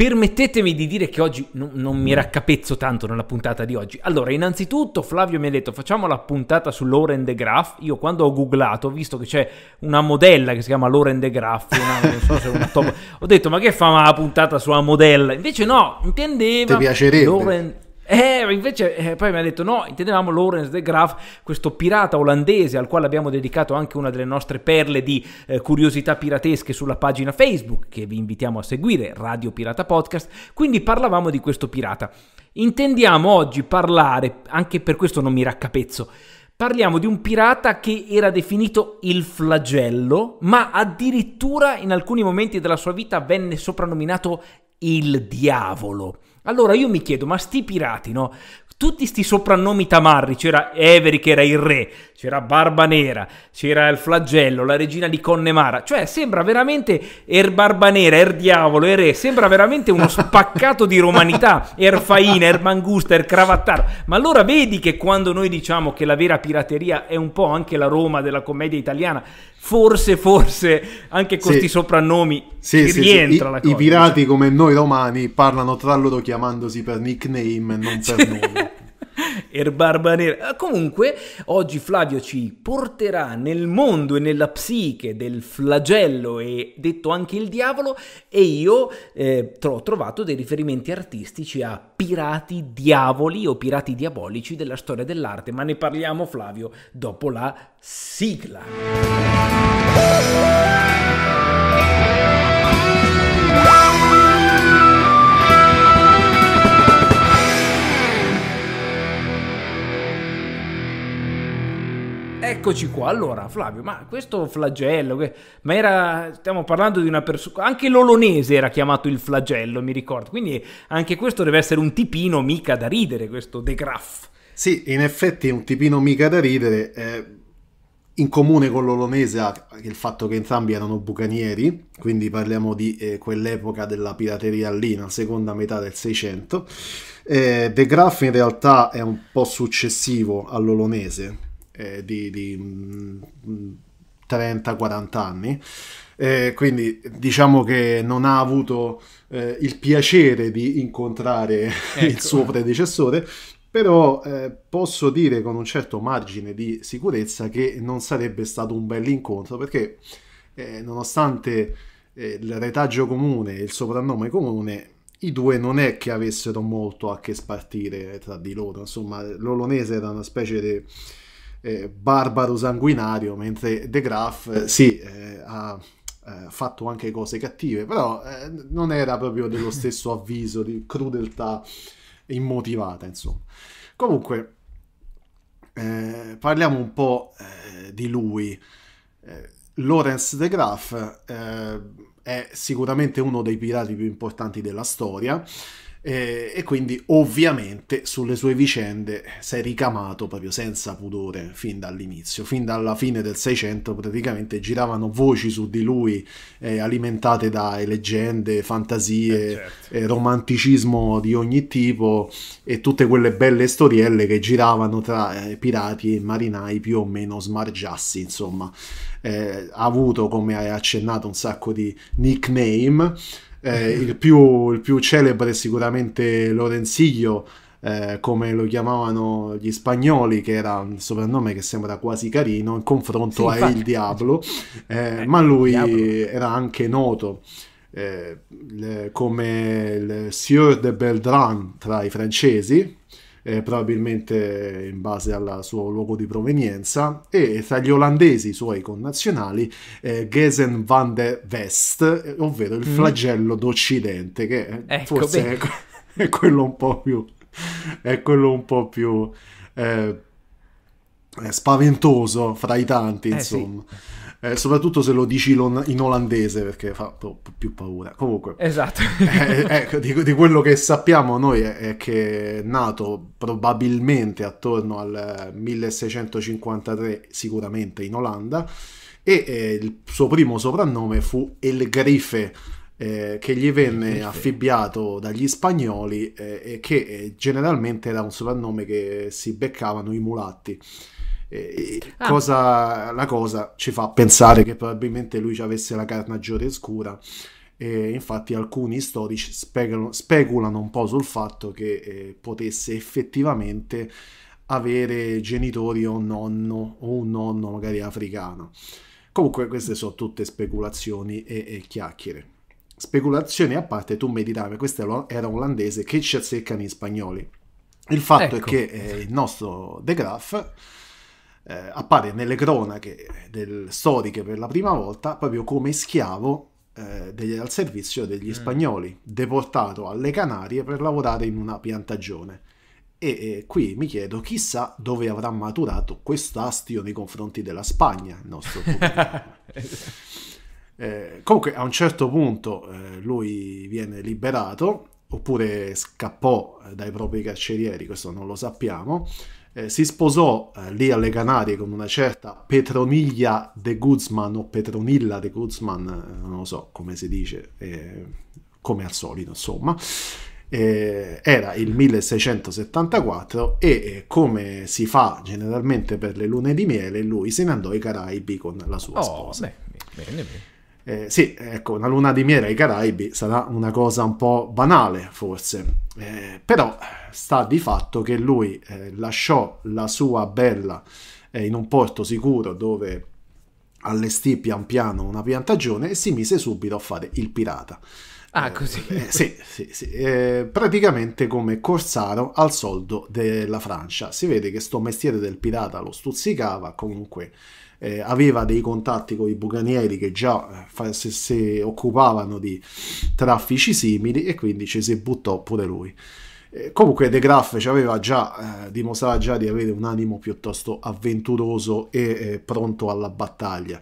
Permettetemi di dire che oggi non, non mi mm. raccapezzo tanto nella puntata di oggi. Allora, innanzitutto Flavio mi ha detto facciamo la puntata su Lauren De Graaf. Io quando ho googlato ho visto che c'è una modella che si chiama Lauren De Graaf, una, non so se è una top. ho detto ma che fa una puntata sulla modella? Invece no, intendeva... Ti piacerebbe? Lauren... Eh, invece eh, poi mi ha detto no, intendevamo Lawrence de Graaf, questo pirata olandese al quale abbiamo dedicato anche una delle nostre perle di eh, curiosità piratesche sulla pagina Facebook, che vi invitiamo a seguire, Radio Pirata Podcast, quindi parlavamo di questo pirata. Intendiamo oggi parlare, anche per questo non mi raccapezzo, Parliamo di un pirata che era definito il flagello, ma addirittura in alcuni momenti della sua vita venne soprannominato il diavolo. Allora io mi chiedo, ma sti pirati, no? Tutti sti soprannomi tamarri, c'era Avery che era il re, c'era Barba Nera, c'era il flagello, la regina di Connemara, cioè sembra veramente Er Barba Nera, Er Diavolo, Er Re, sembra veramente uno spaccato di romanità, Er Faina, Er Mangusta, Er Cravattaro, ma allora vedi che quando noi diciamo che la vera pirateria è un po' anche la Roma della commedia italiana, forse, forse anche con questi sì. soprannomi sì, ci sì, rientra la cosa. I, I pirati diciamo. come noi romani parlano tra loro chiamandosi per nickname e non per nome. Erbarba nera. Eh, comunque, oggi Flavio ci porterà nel mondo e nella psiche del flagello e detto anche il diavolo e io eh, ho trovato dei riferimenti artistici a pirati diavoli o pirati diabolici della storia dell'arte, ma ne parliamo Flavio dopo la sigla. Eccoci qua, allora Flavio, ma questo flagello, che... ma era, stiamo parlando di una persona, anche l'olonese era chiamato il flagello, mi ricordo, quindi anche questo deve essere un tipino mica da ridere, questo De Graff. Sì, in effetti è un tipino mica da ridere, eh, in comune con l'olonese ha il fatto che entrambi erano bucanieri, quindi parliamo di eh, quell'epoca della pirateria lì, nella seconda metà del Seicento. Eh, De Graff in realtà è un po' successivo all'olonese, eh, di, di 30-40 mm, anni. Eh, quindi diciamo che non ha avuto eh, il piacere di incontrare ecco. il suo predecessore, però eh, posso dire con un certo margine di sicurezza che non sarebbe stato un bel incontro perché eh, nonostante eh, il retaggio comune e il soprannome comune, i due non è che avessero molto a che spartire tra di loro, insomma l'olonese era una specie di... De eh, barbaro sanguinario, mentre De Graaf eh, sì, eh, ha eh, fatto anche cose cattive, però non era proprio dello stesso avviso di crudeltà immotivata, insomma. Comunque, parliamo un po' di lui. Lawrence De Graaf è sicuramente uno dei pirati più importanti della storia eh, e quindi ovviamente sulle sue vicende si è ricamato proprio senza pudore fin dall'inizio, fin dalla fine del Seicento praticamente giravano voci su di lui eh, alimentate da leggende, fantasie, eh certo. Eh, romanticismo di ogni tipo e tutte quelle belle storielle che giravano tra eh, pirati e marinai più o meno smargiassi insomma. Eh, ha avuto come hai accennato un sacco di nickname eh, il, più, il, più, celebre è sicuramente Lorenziglio, eh, come lo chiamavano gli spagnoli, che era un soprannome che sembra quasi carino in confronto sì, a Il Diablo, eh, eh ma lui Diablo. era anche noto. Eh, Le, come il Sieur de Beltran tra i francesi, eh, probabilmente in base al suo luogo di provenienza, e tra gli olandesi, suoi connazionali, eh, Gesen van der West, eh, ovvero il mm. flagello mm. d'Occidente, che ecco forse è, è, quello un po' più... è quello un po' più... Eh, eh spaventoso fra i tanti, eh, insomma. Sì eh, soprattutto se lo dici in olandese perché fa più paura. Comunque, esatto. eh, eh, ecco, di, di, quello che sappiamo noi è, è, che è nato probabilmente attorno al 1653, eh, sicuramente in Olanda, e eh, il suo primo soprannome fu El Grife. Eh, che gli venne affibbiato dagli spagnoli eh, e che eh, generalmente era un soprannome che si beccavano i mulatti. E, eh, ah. cosa, la cosa ci fa pensare che probabilmente lui ci avesse la carnagione scura. E infatti alcuni storici speculano, speculano un po' sul fatto che eh, potesse effettivamente avere genitori o nonno o un nonno magari africano. Comunque queste sono tutte speculazioni e, e chiacchiere. Speculazioni a parte, tu mi dirai, questo era olandese, che ci azzeccano gli spagnoli? Il fatto ecco. è che eh, il nostro De Graaf eh, appare nelle cronache del, storiche per la prima volta proprio come schiavo eh, degli, al servizio degli mm. spagnoli, deportato alle Canarie per lavorare in una piantagione. E eh, qui mi chiedo chissà dove avrà maturato questo astio nei confronti della Spagna, il nostro eh, Comunque a un certo punto eh, lui viene liberato, oppure scappò eh, dai propri carcerieri, questo non lo sappiamo, eh, si sposò eh, lì alle Canarie con una certa Petronilla de Guzman o Petronilla de Guzman, eh, non lo so come si dice, eh, come al solito insomma. Eh, era il 1674 e come si fa generalmente per le lune di miele, lui se ne andò ai Caraibi con la sua oh, sposa. Beh, bene, bene. Eh, sì, ecco, una luna di miele ai Caraibi sarà una cosa un po' banale, forse, eh, però sta di fatto che lui eh, lasciò la sua bella eh, in un porto sicuro dove allestì pian piano una piantagione e si mise subito a fare il pirata. Ah, così? Eh, eh, sì, sì, sì. praticamente come corsaro al soldo della Francia. Si vede che sto mestiere del pirata lo stuzzicava, comunque eh, aveva dei contatti con i bucanieri che già eh, se, se occupavano di traffici simili e quindi ci si buttò pure lui. Eh, comunque De Graaf ci aveva già eh, dimostrato già di avere un animo piuttosto avventuroso e eh, pronto alla battaglia.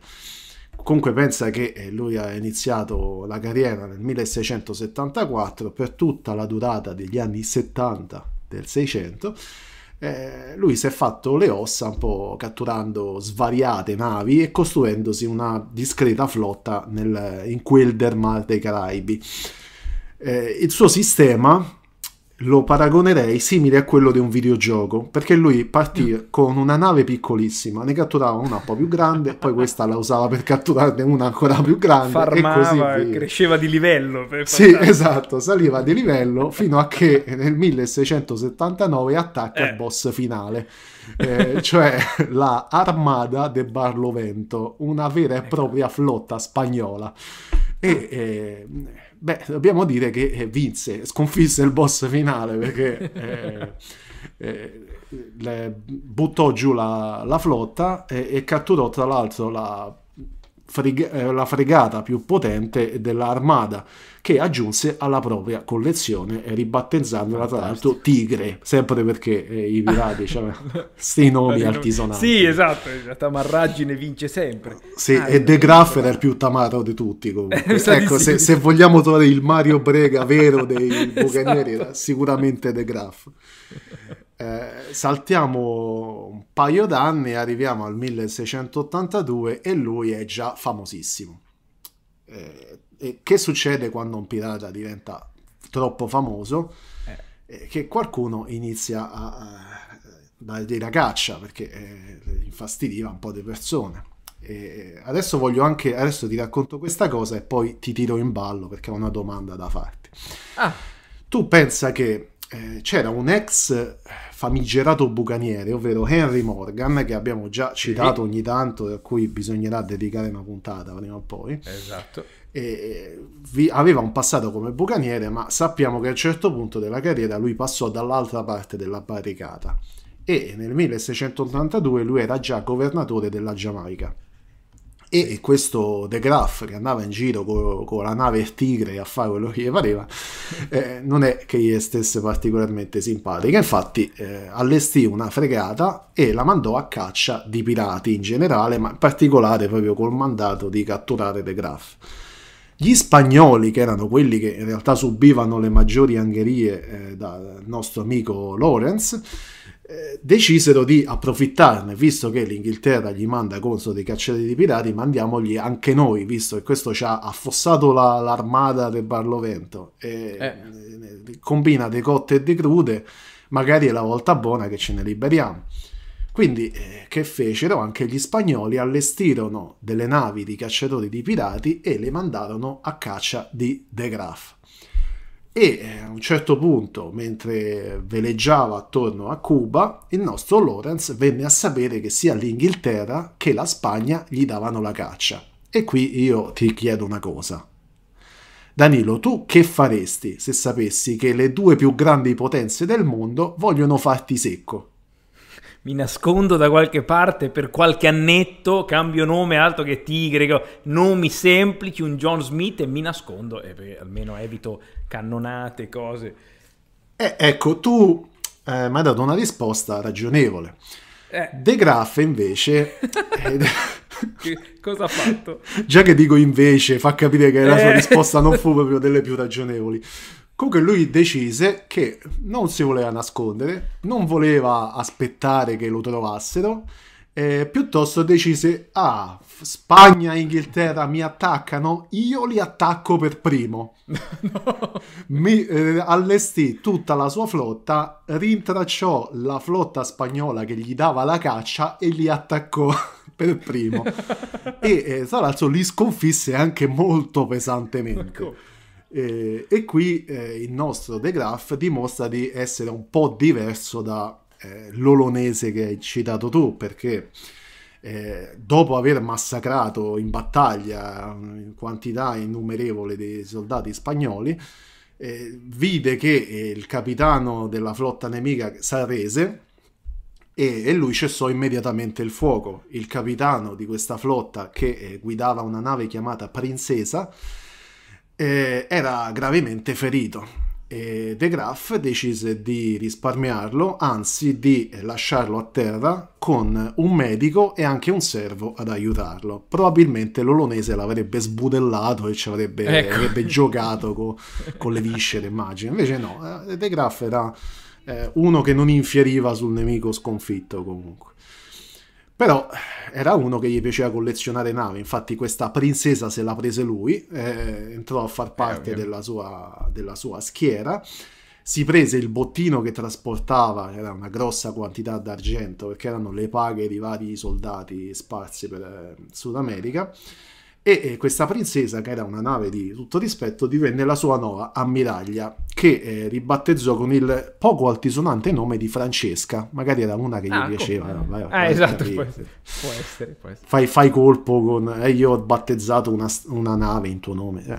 Comunque pensa che eh, lui ha iniziato la carriera nel 1674 per tutta la durata degli anni 70 del 600 eh, lui si è fatto le ossa un po' catturando svariate navi e costruendosi una discreta flotta nel, in quel del Mar dei Caraibi. Eh, il suo sistema lo paragonerei simile a quello di un videogioco, perché lui partì mm. con una nave piccolissima, ne catturava una un po' più grande, poi questa la usava per catturarne una ancora più grande Farmava, e cresceva di livello. sì, farmare. esatto, saliva di livello fino a che nel 1679 attacca eh. il boss finale, eh, cioè la Armada de Barlovento, una vera e ecco. propria flotta spagnola. E... Eh, Beh, dobbiamo dire che eh, vinse, sconfisse il boss finale perché eh, eh, buttò giù la, la flotta e, eh, e catturò tra l'altro la freg- eh, la fregata più potente dell'armada, che aggiunse alla propria collezione, eh, ribattezzandola tra l'altro Tigre, sempre perché eh, i pirati cioè, avevano questi nomi altisonanti. Sì, esatto, la tamarragine vince sempre. Sì, ah, e eh, De Graff era il più tamaro di tutti comunque. ecco, se, se, vogliamo trovare il Mario Brega vero dei esatto. bucanieri, era sicuramente De Graff. Eh, saltiamo un paio d'anni, arriviamo al 1682 e lui è già famosissimo. Eh, e che succede quando un pirata diventa troppo famoso? Eh. eh che qualcuno inizia a, a dargli la caccia perché eh, infastidiva un po' le persone. E adesso voglio anche, adesso ti racconto questa cosa e poi ti tiro in ballo perché ho una domanda da farti. Ah. Tu pensa che c'era un ex famigerato bucaniere, ovvero Henry Morgan, che abbiamo già citato ogni tanto, e a cui bisognerà dedicare una puntata prima o poi. Esatto. E, vi, aveva un passato come bucaniere, ma sappiamo che a un certo punto della carriera lui passò dall'altra parte della barricata e nel 1682 lui era già governatore della Giamaica e questo De Graff che andava in giro con, con la nave tigre a fare quello che gli pareva eh, non è che gli stesse particolarmente simpatica infatti eh, allestì una fregata e la mandò a caccia di pirati in generale ma in particolare proprio col mandato di catturare De Graff gli spagnoli, che erano quelli che in realtà subivano le maggiori angherie eh, dal nostro amico Lawrence, eh, decisero di approfittarne, visto che l'Inghilterra gli manda contro dei cacciatori di pirati, mandiamogli anche noi, visto che questo ci ha affossato la, l'armada del Barlovento, e, eh. eh. combina dei cotte e dei crude, magari è la volta buona che ce ne liberiamo. Quindi eh, che fecero? Anche gli spagnoli allestirono delle navi di cacciatori di pirati e le mandarono a caccia di De Graaf e eh, a un certo punto, mentre veleggiava attorno a Cuba, il nostro Lawrence venne a sapere che sia l'Inghilterra che la Spagna gli davano la caccia. E qui io ti chiedo una cosa. Danilo, tu che faresti se sapessi che le due più grandi potenze del mondo vogliono farti secco? mi nascondo da qualche parte per qualche annetto, cambio nome altro che Tigre, nomi semplici, un John Smith e mi nascondo, e almeno evito cannonate, cose. Eh, ecco, tu eh, mi hai dato una risposta ragionevole. Eh. De Graaf invece... cosa ha fatto? Già che dico invece, fa capire che la sua eh. risposta non fu proprio delle più ragionevoli. Comunque lui decise che non si voleva nascondere, non voleva aspettare che lo trovassero, eh, piuttosto decise, ah, Spagna e Inghilterra mi attaccano, io li attacco per primo. no. Mi, eh, allestì tutta la sua flotta, rintracciò la flotta spagnola che gli dava la caccia e li attaccò per primo. e eh, tra l'altro li sconfisse anche molto pesantemente. Ecco. Eh, e qui eh, il nostro De Graaf dimostra di essere un po' diverso dall'olonese eh, che hai citato tu, perché eh, dopo aver massacrato in battaglia eh, in quantità innumerevole di soldati spagnoli, eh, vide che il capitano della flotta nemica Sarrese e, e lui cessò immediatamente il fuoco. Il capitano di questa flotta che guidava una nave chiamata Princesa eh, era gravemente ferito e De Graff decise di risparmiarlo, anzi di lasciarlo a terra con un medico e anche un servo ad aiutarlo. Probabilmente l'olonese l'avrebbe sbudellato e ci avrebbe, ecco. avrebbe giocato co, con le viscere, immagino. Invece no, eh, De Graff era eh, uno che non infieriva sul nemico sconfitto comunque. Però era uno che gli piaceva collezionare navi, infatti questa princesa se la prese lui, eh, entrò a far eh, parte eh, della, sua, della sua schiera si prese il bottino che trasportava, era una grossa quantità d'argento perché erano le paghe di vari soldati sparsi per eh, Sud America e questa princesa, che era una nave di tutto rispetto, divenne la sua nuova ammiraglia, che eh, ribattezzò con il poco altisonante nome di Francesca. Magari era una che gli ah, piaceva. No, vai, eh, vai, eh, esatto, può essere. Può essere, può essere. Fai, fai, colpo con... Eh, io ho battezzato una, una nave in tuo nome. Eh,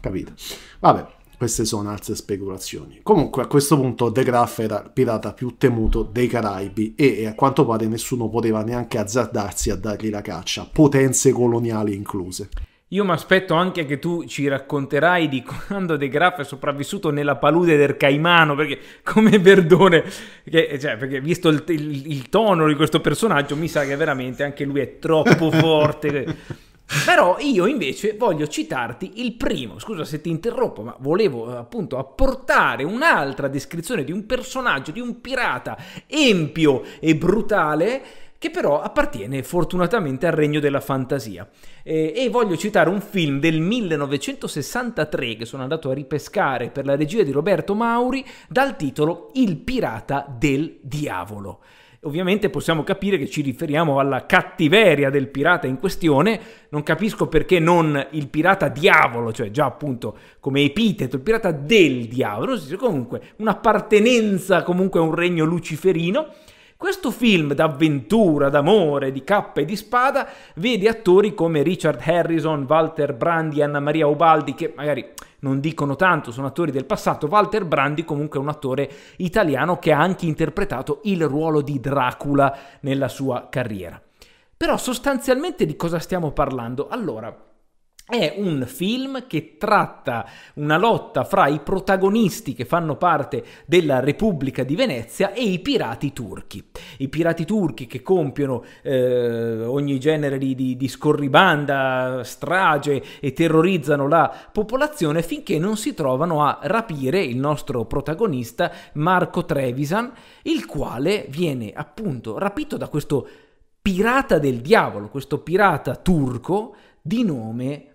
capito? Vabbè queste sono altre speculazioni. Comunque a questo punto De Graff era il pirata più temuto dei Caraibi e a quanto pare nessuno poteva neanche azzardarsi a dargli la caccia, potenze coloniali incluse. Io mi aspetto anche che tu ci racconterai di quando De Graff è sopravvissuto nella palude del Caimano, perché come Verdone, che, cioè, perché visto il, il, il tono di questo personaggio, mi sa che veramente anche lui è troppo forte. Però io invece voglio citarti il primo, scusa se ti interrompo, ma volevo eh, appunto apportare un'altra descrizione di un personaggio, di un pirata empio e brutale che però appartiene fortunatamente al regno della fantasia. Eh, e voglio citare un film del 1963 che sono andato a ripescare per la regia di Roberto Mauri dal titolo Il pirata del diavolo. Ovviamente possiamo capire che ci riferiamo alla cattiveria del pirata in questione, non capisco perché non il pirata diavolo, cioè già appunto come epiteto, il pirata del diavolo, comunque un'appartenenza comunque a un regno luciferino. Questo film d'avventura, d'amore, di cappa e di spada vede attori come Richard Harrison, Walter Brandi, Anna Maria Ubaldi che magari non dicono tanto, sono attori del passato. Walter Brandi comunque è un attore italiano che ha anche interpretato il ruolo di Dracula nella sua carriera. Però sostanzialmente di cosa stiamo parlando? Allora, è un film che tratta una lotta fra i protagonisti che fanno parte della Repubblica di Venezia e i pirati turchi. I pirati turchi che compiono eh, ogni genere di, di, di, scorribanda, strage e terrorizzano la popolazione finché non si trovano a rapire il nostro protagonista Marco Trevisan, il quale viene appunto rapito da questo pirata del diavolo, questo pirata turco di nome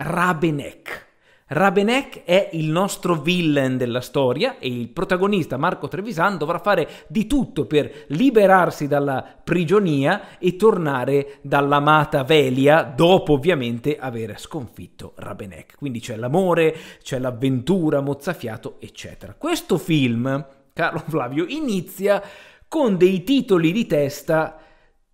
Rabenek. Rabenek è il nostro villain della storia e il protagonista Marco Trevisan dovrà fare di tutto per liberarsi dalla prigionia e tornare dall'amata Velia dopo ovviamente aver sconfitto Rabenek. Quindi c'è l'amore, c'è l'avventura, mozzafiato, eccetera. Questo film, caro Flavio, inizia con dei titoli di testa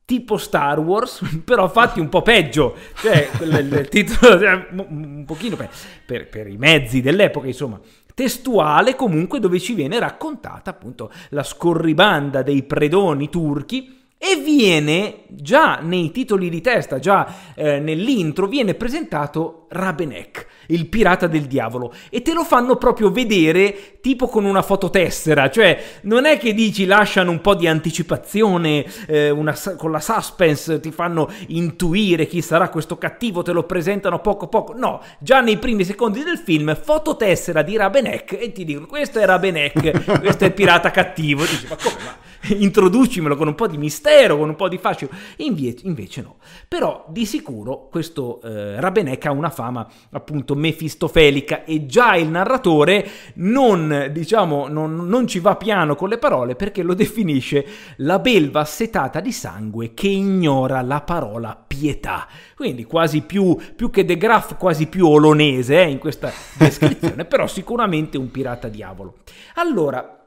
tipo Star Wars, però fatti un po' peggio, cioè il, titolo cioè, un pochino per, per, per i mezzi dell'epoca, insomma testuale comunque dove ci viene raccontata appunto la scorribanda dei predoni turchi e viene già nei titoli di testa, già eh, nell'intro, viene presentato Rabenek, il pirata del diavolo, e te lo fanno proprio vedere tipo con una fototessera, cioè non è che dici lasciano un po' di anticipazione eh, una, con la suspense, ti fanno intuire chi sarà questo cattivo, te lo presentano poco poco, no, già nei primi secondi del film fototessera di Rabenek e ti dicono questo è Rabenek, questo è il pirata cattivo, dici ma come? Ma introducimelo con un po' di mistero, con un po' di fascino. Invie- invece no. Però di sicuro questo eh, Rabenec ha una fama appunto mefistofelica e già il narratore non, diciamo, non, non ci va piano con le parole perché lo definisce la belva assetata di sangue che ignora la parola pietà. Quindi quasi più, più che De Graaf, quasi più olonese eh, in questa descrizione, però sicuramente un pirata diavolo. Allora,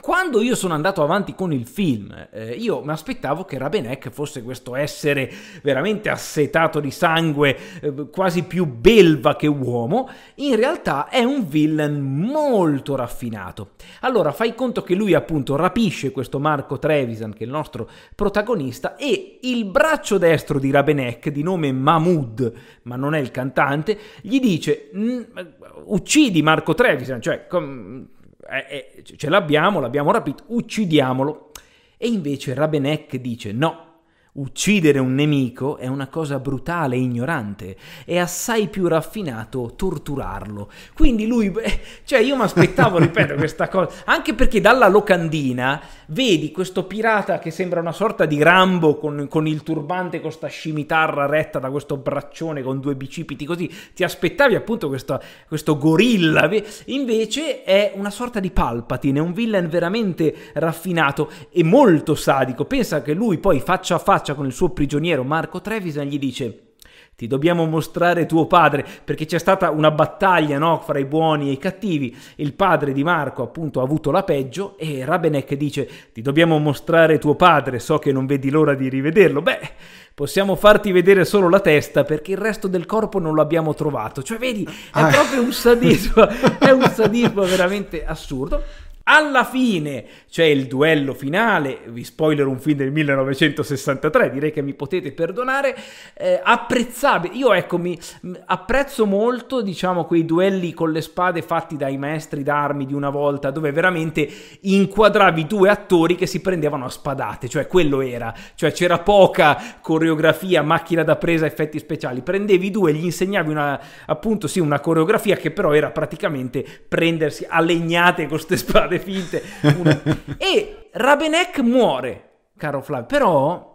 quando io sono andato avanti con il film, eh, io mi aspettavo che Rabenek fosse questo essere veramente assetato di sangue, eh, quasi più belva che uomo, in realtà è un villain molto raffinato. Allora, fai conto che lui appunto rapisce questo Marco Trevisan, che è il nostro protagonista, e il braccio destro di Rabenek, di nome Mahmood, ma non è il cantante, gli dice uccidi Marco Trevisan, cioè... Com- eh, eh, ce l'abbiamo, l'abbiamo rapito, uccidiamolo. E invece Rabenek dice no, Uccidere un nemico è una cosa brutale e ignorante, è assai più raffinato torturarlo. Quindi lui, cioè io mi aspettavo, ripeto, questa cosa, anche perché dalla locandina vedi questo pirata che sembra una sorta di Rambo con, con il turbante, con questa scimitarra retta da questo braccione con due bicipiti così, ti aspettavi appunto questo, questo gorilla, invece è una sorta di Palpatine, è un villain veramente raffinato e molto sadico, pensa che lui poi faccia a faccia con il suo prigioniero Marco Trevisan gli dice ti dobbiamo mostrare tuo padre, perché c'è stata una battaglia no, fra i buoni e i cattivi, il padre di Marco appunto ha avuto la peggio e Rabenek dice ti dobbiamo mostrare tuo padre, so che non vedi l'ora di rivederlo, beh possiamo farti vedere solo la testa perché il resto del corpo non l'abbiamo trovato, cioè vedi è ah. proprio un sadismo, è un sadismo veramente assurdo alla fine c'è il duello finale, vi spoiler un film del 1963, direi che mi potete perdonare, eh, apprezzabile, io ecco mi, apprezzo molto diciamo quei duelli con le spade fatti dai maestri d'armi di una volta dove veramente inquadravi due attori che si prendevano a spadate, cioè quello era, cioè c'era poca coreografia, macchina da presa, effetti speciali, prendevi due, gli insegnavi una, appunto sì una coreografia che però era praticamente prendersi a legnate con queste spade finte. Una... e Rabenek muore, caro Flavio, però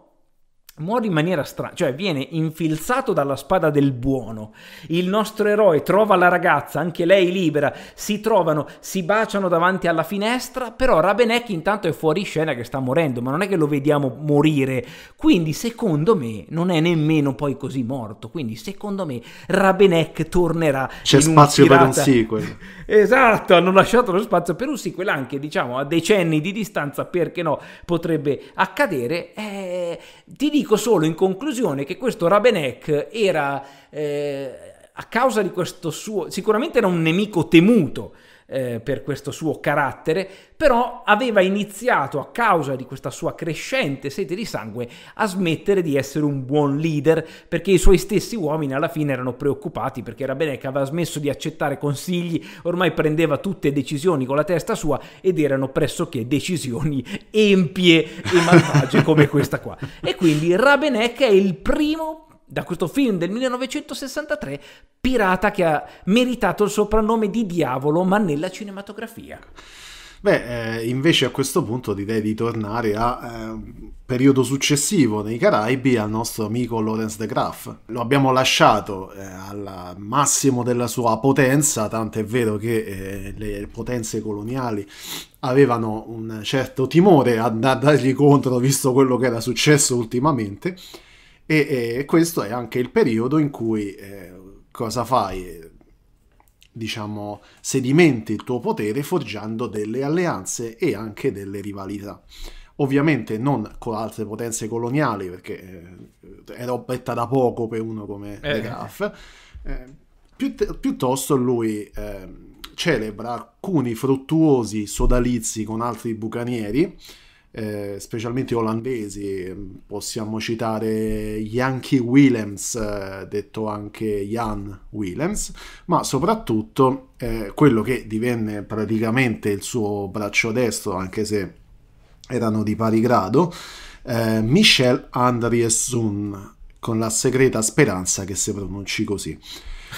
muore in maniera strana, cioè viene infilzato dalla spada del buono. Il nostro eroe trova la ragazza, anche lei libera, si trovano, si baciano davanti alla finestra, però Rabenek intanto è fuori scena che sta morendo, ma non è che lo vediamo morire. Quindi secondo me non è nemmeno poi così morto, quindi secondo me Rabenek tornerà C'è spazio per un sequel. Esatto, hanno lasciato lo spazio per un sequel anche, diciamo, a decenni di distanza, perché no, potrebbe accadere. Eh, ti dico solo in conclusione che questo Rabenek era, eh, a causa di questo suo, sicuramente era un nemico temuto, eh, per questo suo carattere, però aveva iniziato a causa di questa sua crescente sete di sangue a smettere di essere un buon leader perché i suoi stessi uomini alla fine erano preoccupati perché Rabenek aveva smesso di accettare consigli, ormai prendeva tutte decisioni con la testa sua ed erano pressoché decisioni empie e malvagie come questa qua. E quindi Rabenek è il primo da questo film del 1963, pirata che ha meritato il soprannome di diavolo, ma nella cinematografia. Beh, eh, invece a questo punto direi di tornare a eh, periodo successivo nei Caraibi al nostro amico Lawrence de Graff. Lo abbiamo lasciato eh, al massimo della sua potenza, tanto è vero che eh, le potenze coloniali avevano un certo timore a dargli contro visto quello che era successo ultimamente e, e, questo è anche il periodo in cui eh, cosa fai? Diciamo, sedimenti il tuo potere forgiando delle alleanze e anche delle rivalità. Ovviamente non con altre potenze coloniali, perché eh, è robetta da poco per uno come eh. De Graaf, eh, piutt- piuttosto lui eh, celebra alcuni fruttuosi sodalizi con altri bucanieri eh, specialmente olandesi, possiamo citare Yankee Willems, eh, detto anche Jan Willems, ma soprattutto eh, quello che divenne praticamente il suo braccio destro, anche se erano di pari grado, eh, Michel Andriesun, con la segreta speranza che si pronunci così.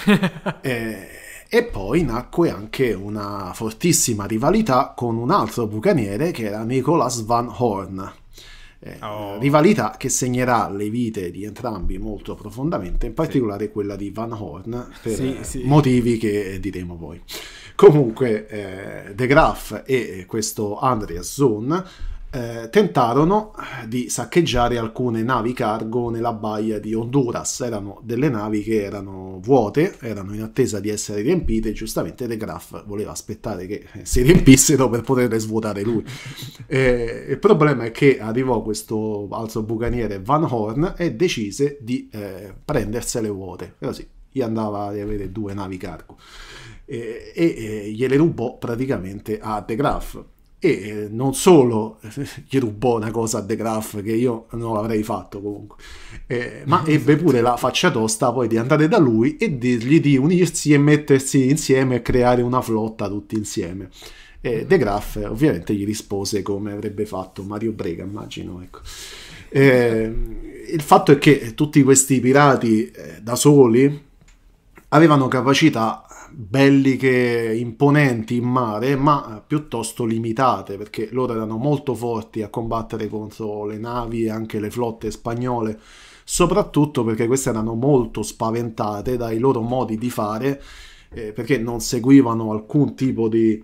eh, e poi nacque anche una fortissima rivalità con un altro bucaniere che era Nicholas Van Horn. Eh, oh. Rivalità che segnerà le vite di entrambi molto profondamente, in particolare sì. quella di Van Horn, per sì, sì. motivi che eh, diremo poi. Comunque, eh, De Graaf e eh, questo Andreas Zone eh, tentarono di saccheggiare alcune navi cargo nella baia di Honduras. Erano delle navi che erano vuote, erano in attesa di essere riempite. Giustamente De Graff voleva aspettare che eh, si riempissero per poterle svuotare lui. Eh, il problema è che arrivò questo altro bucaniere Van Horn e decise di eh, prendersele vuote. così gli andava ad avere due navi cargo eh, e, e, e gliele rubò praticamente a De Graff e eh, non solo gli rubò una cosa a De Graff che io non l'avrei fatto comunque, eh, ma ebbe pure la faccia tosta poi di andare da lui e dirgli di unirsi e mettersi insieme e creare una flotta tutti insieme. E mm. De Graff ovviamente gli rispose come avrebbe fatto Mario Brega, immagino. Ecco. Eh, il fatto è che tutti questi pirati eh, da soli avevano capacità belliche imponenti in mare, ma piuttosto limitate, perché loro erano molto forti a combattere contro le navi e anche le flotte spagnole, soprattutto perché queste erano molto spaventate dai loro modi di fare, eh, perché non seguivano alcun tipo di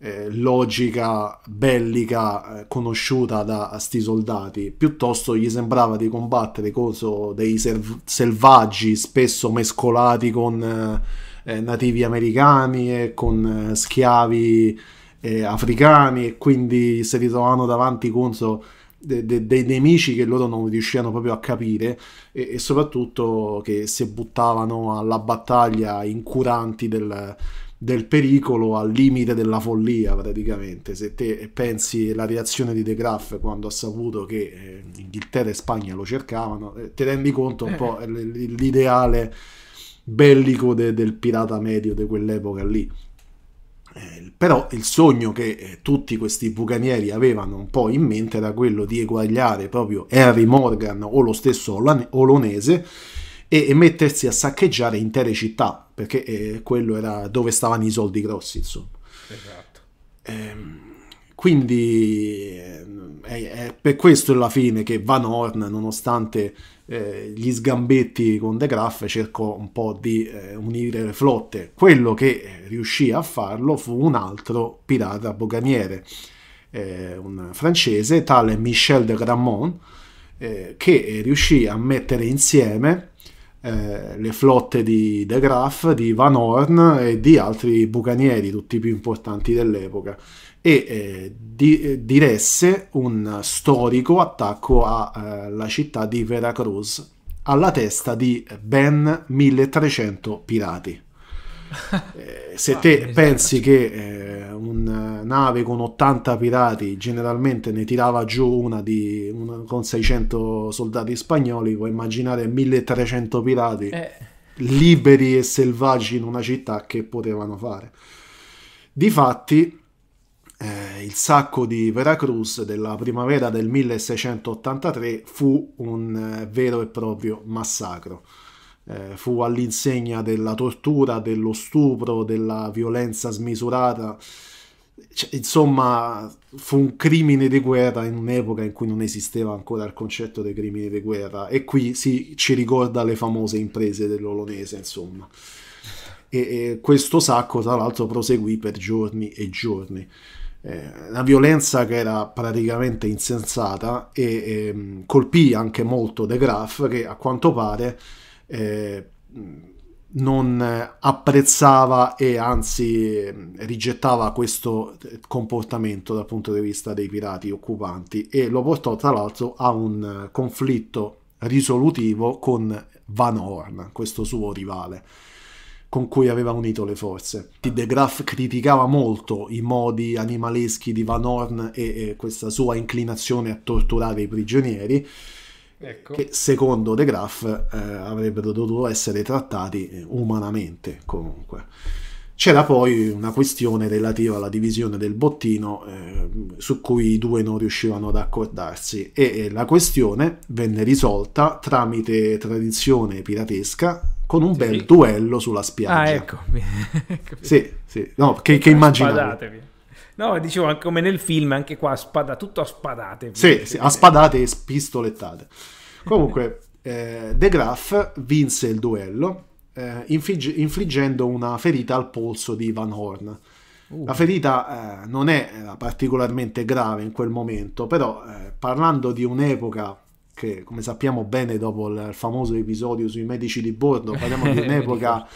eh, logica bellica eh, conosciuta da sti soldati, piuttosto gli sembrava di combattere contro dei selvaggi spesso mescolati con eh, eh, nativi americani e con eh, schiavi eh, africani e quindi si ritrovavano davanti contro de- de- dei nemici che loro non riuscivano proprio a capire e-, e soprattutto che si buttavano alla battaglia incuranti del, del pericolo al limite della follia praticamente se te pensi alla reazione di De Graaf quando ha saputo che eh, Inghilterra e Spagna lo cercavano eh, ti rendi conto un eh. po' l- l- l'ideale bellico de, del pirata medio di quell'epoca lì. Eh, però il sogno che eh, tutti questi bucanieri avevano un po' in mente era quello di eguagliare proprio Harry Morgan o lo stesso Olonese e, mettersi a saccheggiare intere città, perché eh, quello era dove stavano i soldi grossi, insomma. Esatto. Ehm, quindi è per questo alla fine che Van Horn, nonostante eh, gli sgambetti con De Graff cercò un po' di eh, unire le flotte. Quello che eh, riuscì a farlo fu un altro pirata bucaniere, eh, un francese, tale Michel de Grammont, eh, che riuscì a mettere insieme le flotte di De Graff, di Van Horn e di altri bucanieri, tutti i più importanti dell'epoca e eh, di, eh, diresse un storico attacco alla eh, città di Veracruz alla testa di ben 1300 pirati. Eh, se te ah, pensi che eh, una nave con 80 pirati generalmente ne tirava giù una, di, una con 600 soldati spagnoli, puoi immaginare 1300 pirati eh. liberi e selvaggi in una città che potevano fare. Difatti, eh, il sacco di Veracruz della primavera del 1683 fu un eh, vero e proprio massacro. Eh, fu all'insegna della tortura, dello stupro, della violenza smisurata. Cioè, insomma, fu un crimine di guerra in un'epoca in cui non esisteva ancora il concetto dei crimini di guerra e qui sì, ci ricorda le famose imprese dell'olonese, insomma. E, e questo sacco, tra l'altro, proseguì per giorni e giorni. Eh, la violenza che era praticamente insensata e eh, colpì anche molto De Graaf che a quanto pare eh, non apprezzava e anzi ehm, rigettava questo eh, comportamento dal punto di vista dei pirati occupanti e lo portò tra l'altro a un eh, conflitto risolutivo con Van Horn, questo suo rivale con cui aveva unito le forze. De Graff criticava molto i modi animaleschi di Van Horn e, e questa sua inclinazione a torturare i prigionieri, ecco. che secondo De Graff eh, avrebbero dovuto essere trattati eh, umanamente comunque. C'era poi una questione relativa alla divisione del bottino eh, su cui i due non riuscivano ad accordarsi e, e la questione venne risolta tramite tradizione piratesca con un sì, bel duello sulla spiaggia. Ah, ecco. sì, sì. No, che, che immaginavi? No, dicevo, come nel film, anche qua, spada, tutto a spadate. Sì, sì, a spadate e spistolettate. Comunque, eh, De Graaf vinse il duello, eh, infligge, infliggendo una ferita al polso di Van Horn. Uh. La ferita eh, non è eh, particolarmente grave in quel momento, però eh, parlando di un'epoca che come sappiamo bene dopo il famoso episodio sui medici di bordo, parliamo di un'epoca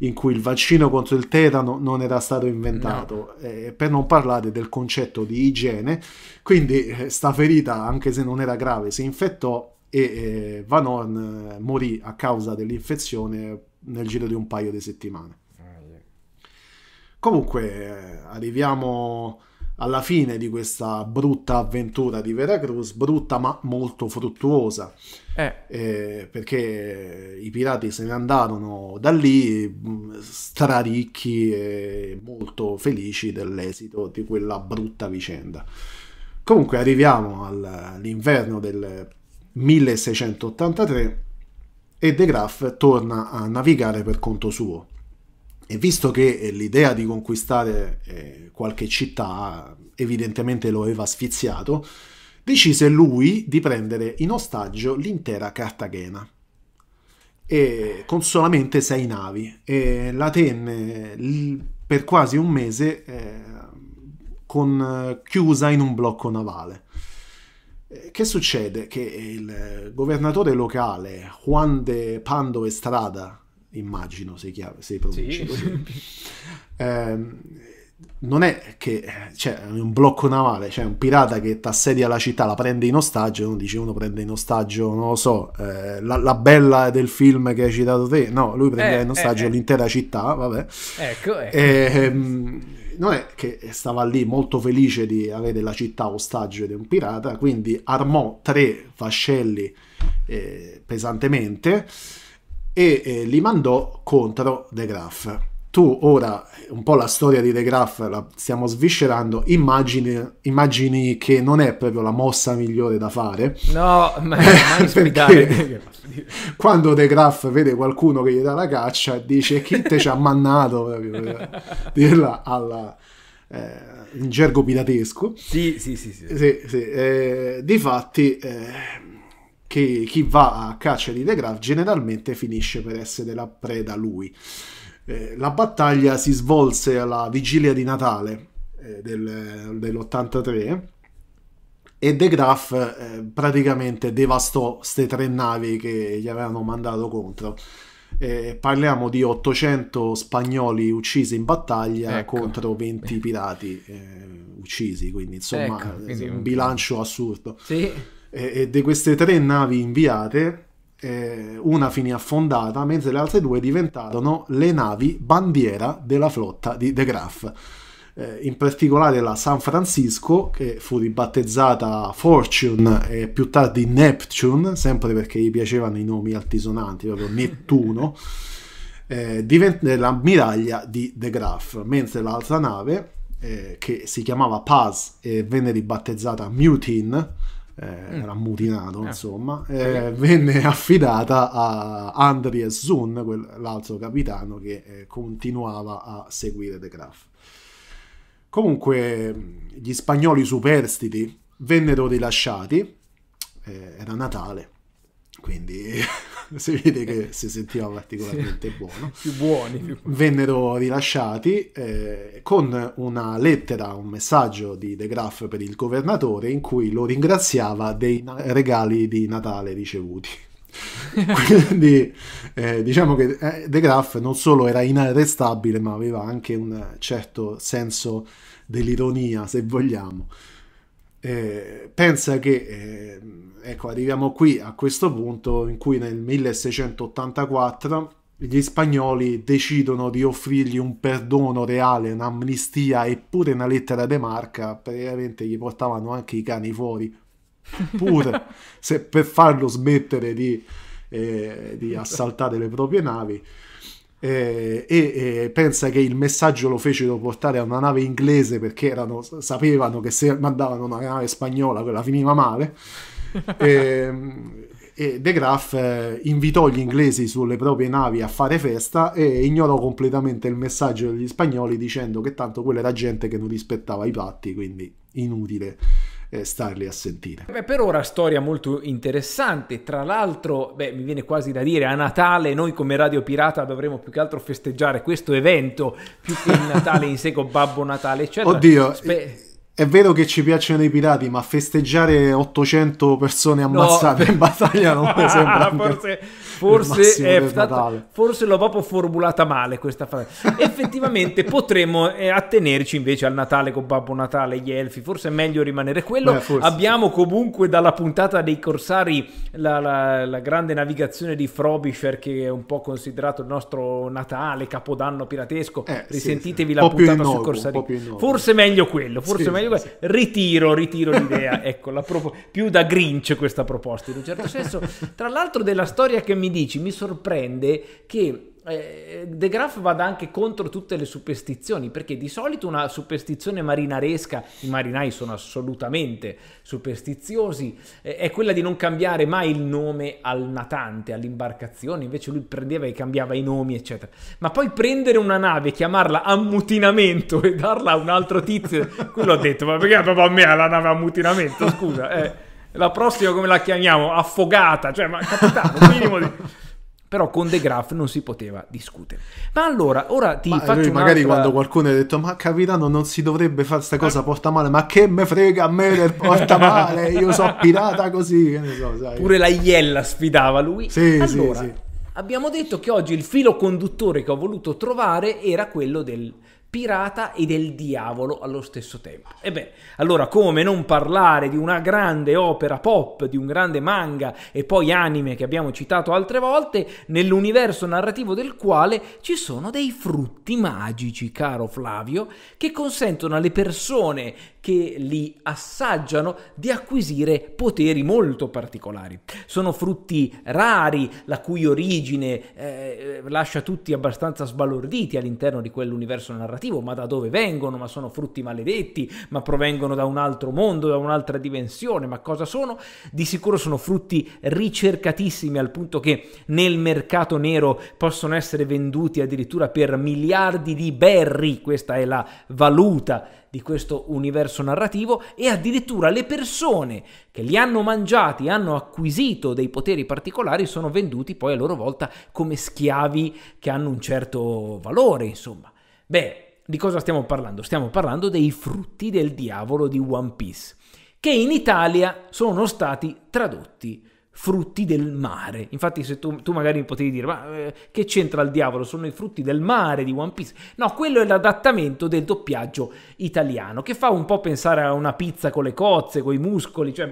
in cui il vaccino contro il tetano non era stato inventato, no. eh, per non parlare del concetto di igiene, quindi eh, sta ferita, anche se non era grave, si infettò e eh, Van Horn eh, morì a causa dell'infezione nel giro di un paio di settimane. Ah, Comunque eh, arriviamo alla fine di questa brutta avventura di Veracruz, brutta ma molto fruttuosa, eh. Eh, perché i pirati se ne andarono da lì mm, straricchi e molto felici dell'esito di quella brutta vicenda. Comunque arriviamo all'inverno del 1683 e De Graaf torna a navigare per conto suo e visto che eh, l'idea di conquistare eh, qualche città evidentemente lo aveva sfiziato, decise lui di prendere in ostaggio l'intera Cartagena e, con solamente sei navi e la tenne per quasi un mese eh, con, eh, chiusa in un blocco navale. Che succede? Che il governatore locale Juan de Pando Estrada, immagino, sei, chiaro, sei pronunci sì. eh, non è che c'è cioè, un blocco navale, c'è cioè un pirata che tassedia la città, la prende in ostaggio, Non dice uno prende in ostaggio, non lo so, eh, la, la, bella del film che hai citato te, no, lui prende eh, in eh, ostaggio eh. l'intera città, vabbè. Ecco, ecco. Ehm, non è che stava lì molto felice di avere la città ostaggio di un pirata, quindi armò tre fascelli eh, pesantemente e eh, li mandò contro De Graaf. Tu ora, un po' la storia di De Graaf la stiamo sviscerando, immagini, immagini che non è proprio la mossa migliore da fare. No, ma eh, perché quando De Graaf vede qualcuno che gli dà la caccia, dice chi te ci ha mannato, proprio, dirla alla... Eh, in gergo pilatesco sì sì sì, sì. sì, sì. Eh, difatti eh, che chi va a caccia di De Graaf generalmente finisce per essere la preda lui. Eh, la battaglia si svolse alla vigilia di Natale eh, del, dell'83 e De Graaf eh, praticamente devastò queste tre navi che gli avevano mandato contro. Eh, parliamo di 800 spagnoli uccisi in battaglia ecco. contro 20 pirati eh, uccisi, quindi insomma ecco, quindi un bilancio assurdo. Sì eh, e di queste tre navi inviate eh, una finì affondata, mentre le altre due diventarono le navi bandiera della flotta di De Graaf. Eh, in particolare la San Francisco, che fu ribattezzata Fortune e più tardi Neptune, sempre perché gli piacevano i nomi altisonanti, proprio Nettuno, eh, divenne eh, l'ammiraglia di De Graaf, mentre l'altra nave, eh, che si chiamava Paz e venne ribattezzata Mutin, eh, era mm. mutinato, eh. insomma, eh, venne affidata a Andries Zun, l'altro capitano che eh, continuava a seguire The Graf. Comunque gli spagnoli superstiti vennero rilasciati, eh, era Natale, quindi si vede che si sentiva particolarmente sì. buono. Più buoni, più buoni. Vennero rilasciati eh, con una lettera, un messaggio di De Graff per il governatore in cui lo ringraziava dei regali di Natale ricevuti. quindi eh, diciamo che eh, De Graff non solo era inarrestabile ma aveva anche un certo senso dell'ironia se vogliamo eh, pensa che, eh, ecco, arriviamo qui a questo punto in cui nel 1684 gli spagnoli decidono di offrirgli un perdono reale, un'amnistia e pure una lettera de marca, praticamente gli portavano anche i cani fuori, pur se per farlo smettere di, eh, di assaltare le proprie navi. Eh, e, e, pensa che il messaggio lo fecero portare a una nave inglese perché erano, sapevano che se mandavano una nave spagnola quella finiva male. e, ehm, e De Graaf eh, invitò gli inglesi sulle proprie navi a fare festa e ignorò completamente il messaggio degli spagnoli dicendo che tanto quella era gente che non rispettava i patti, quindi inutile eh, starli a sentire. Beh, per ora storia molto interessante, tra l'altro beh, mi viene quasi da dire a Natale noi come Radio Pirata dovremo più che altro festeggiare questo evento più che il Natale in sé con Babbo Natale eccetera. Oddio, Spe- è vero che ci piacciono i pirati, ma festeggiare 800 persone ammazzate no. in battaglia non mi sembra. Forse, forse, è stata, forse l'ho proprio formulata male questa frase. Effettivamente potremmo eh, attenerci invece al Natale con Babbo Natale, gli elfi, forse è meglio rimanere quello. Beh, Abbiamo comunque dalla puntata dei Corsari la, la, la grande navigazione di Frobisher che è un po' considerato il nostro Natale, Capodanno piratesco. Eh, Risentitevi sì, sì. la puntata su Corsari. Forse meglio quello, forse sì, meglio quello. Ritiro, ritiro l'idea, ecco, la propo- più da Grinch questa proposta in un certo senso. Tra l'altro della storia che mi mi dici mi sorprende che eh, De Graaf vada anche contro tutte le superstizioni, perché di solito una superstizione marinaresca, i marinai sono assolutamente superstiziosi, eh, è quella di non cambiare mai il nome al natante, all'imbarcazione, invece lui prendeva e cambiava i nomi, eccetera. Ma poi prendere una nave, chiamarla ammutinamento e darla a un altro tizio, quello ha detto, ma perché proprio a me la nave ammutinamento, scusa, eh la prossima come la chiamiamo? Affogata, cioè ma capitano, minimo di... Però con De Graff non si poteva discutere. Ma allora, ora ti ma faccio magari un'altra... quando qualcuno ha detto "Ma capitano, non si dovrebbe fare sta cosa, porta male, ma che me frega a me del porta male, io so pirata così", che ne so, sai. Pure la Iella sfidava lui. Sì, allora, sì, sì. Abbiamo detto che oggi il filo conduttore che ho voluto trovare era quello del pirata e del diavolo allo stesso tempo. Ebbene, allora come non parlare di una grande opera pop, di un grande manga e poi anime che abbiamo citato altre volte, nell'universo narrativo del quale ci sono dei frutti magici, caro Flavio, che consentono alle persone che li assaggiano di acquisire poteri molto particolari. Sono frutti rari, la cui origine eh, lascia tutti abbastanza sbalorditi all'interno di quell'universo narrativo, ma da dove vengono? Ma sono frutti maledetti, ma provengono da un altro mondo, da un'altra dimensione, ma cosa sono? Di sicuro sono frutti ricercatissimi al punto che nel mercato nero possono essere venduti addirittura per miliardi di berry, questa è la valuta di questo universo narrativo e addirittura le persone che li hanno mangiati, hanno acquisito dei poteri particolari, sono venduti poi a loro volta come schiavi che hanno un certo valore, insomma. Beh, di cosa stiamo parlando? Stiamo parlando dei frutti del diavolo di One Piece, che in Italia sono stati tradotti frutti del mare. Infatti, se tu, tu magari potevi dire, ma eh, che c'entra il diavolo? Sono i frutti del mare di One Piece. No, quello è l'adattamento del doppiaggio italiano, che fa un po' pensare a una pizza con le cozze, con i muscoli, cioè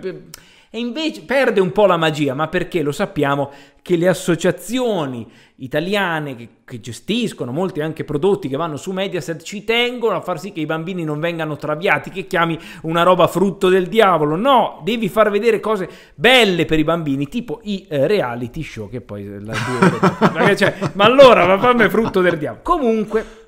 e invece perde un po' la magia, ma perché lo sappiamo che le associazioni italiane che, che, gestiscono molti anche prodotti che vanno su Mediaset ci tengono a far sì che i bambini non vengano traviati, che chiami una roba frutto del diavolo. No, devi far vedere cose belle per i bambini, tipo i eh, reality show, che poi la due... cioè, ma allora, ma fammi frutto del diavolo. Comunque...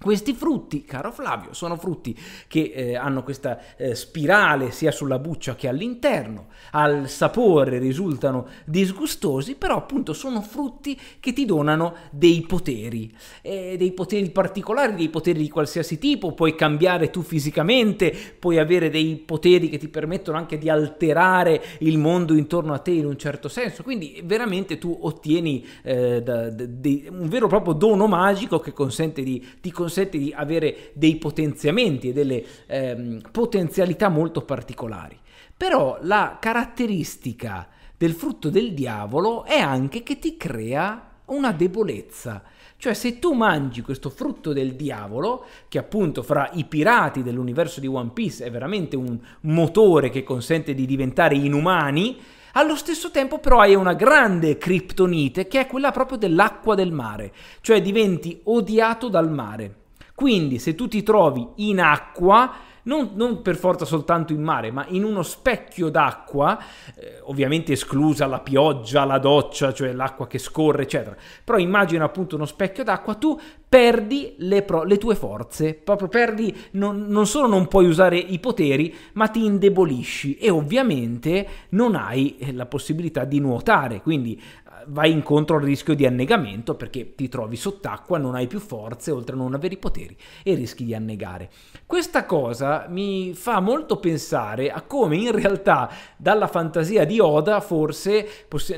Questi frutti, caro Flavio, sono frutti che eh, hanno questa eh, spirale sia sulla buccia che all'interno, al sapore risultano disgustosi, però appunto sono frutti che ti donano dei poteri, eh, dei poteri particolari, dei poteri di qualsiasi tipo, puoi cambiare tu fisicamente, puoi avere dei poteri che ti permettono anche di alterare il mondo intorno a te in un certo senso, quindi veramente tu ottieni eh, da, de, de, un vero e proprio dono magico che consente di... di consente di avere dei potenziamenti e delle ehm, potenzialità molto particolari. Però la caratteristica del frutto del diavolo è anche che ti crea una debolezza. Cioè se tu mangi questo frutto del diavolo, che appunto fra i pirati dell'universo di One Piece è veramente un motore che consente di diventare inumani, allo stesso tempo però hai una grande criptonite che è quella proprio dell'acqua del mare, cioè diventi odiato dal mare. Quindi se tu ti trovi in acqua non, non per forza soltanto in mare, ma in uno specchio d'acqua, eh, ovviamente esclusa la pioggia, la doccia, cioè l'acqua che scorre, eccetera. Però immagina appunto uno specchio d'acqua, tu perdi le, pro, le tue forze, proprio perdi, non, non solo non puoi usare i poteri, ma ti indebolisci e ovviamente non hai eh, la possibilità di nuotare, quindi eh, vai incontro al rischio di annegamento perché ti trovi sott'acqua, non hai più forze, oltre a non avere i poteri e rischi di annegare. Questa cosa mi fa molto pensare a come in realtà dalla fantasia di Oda forse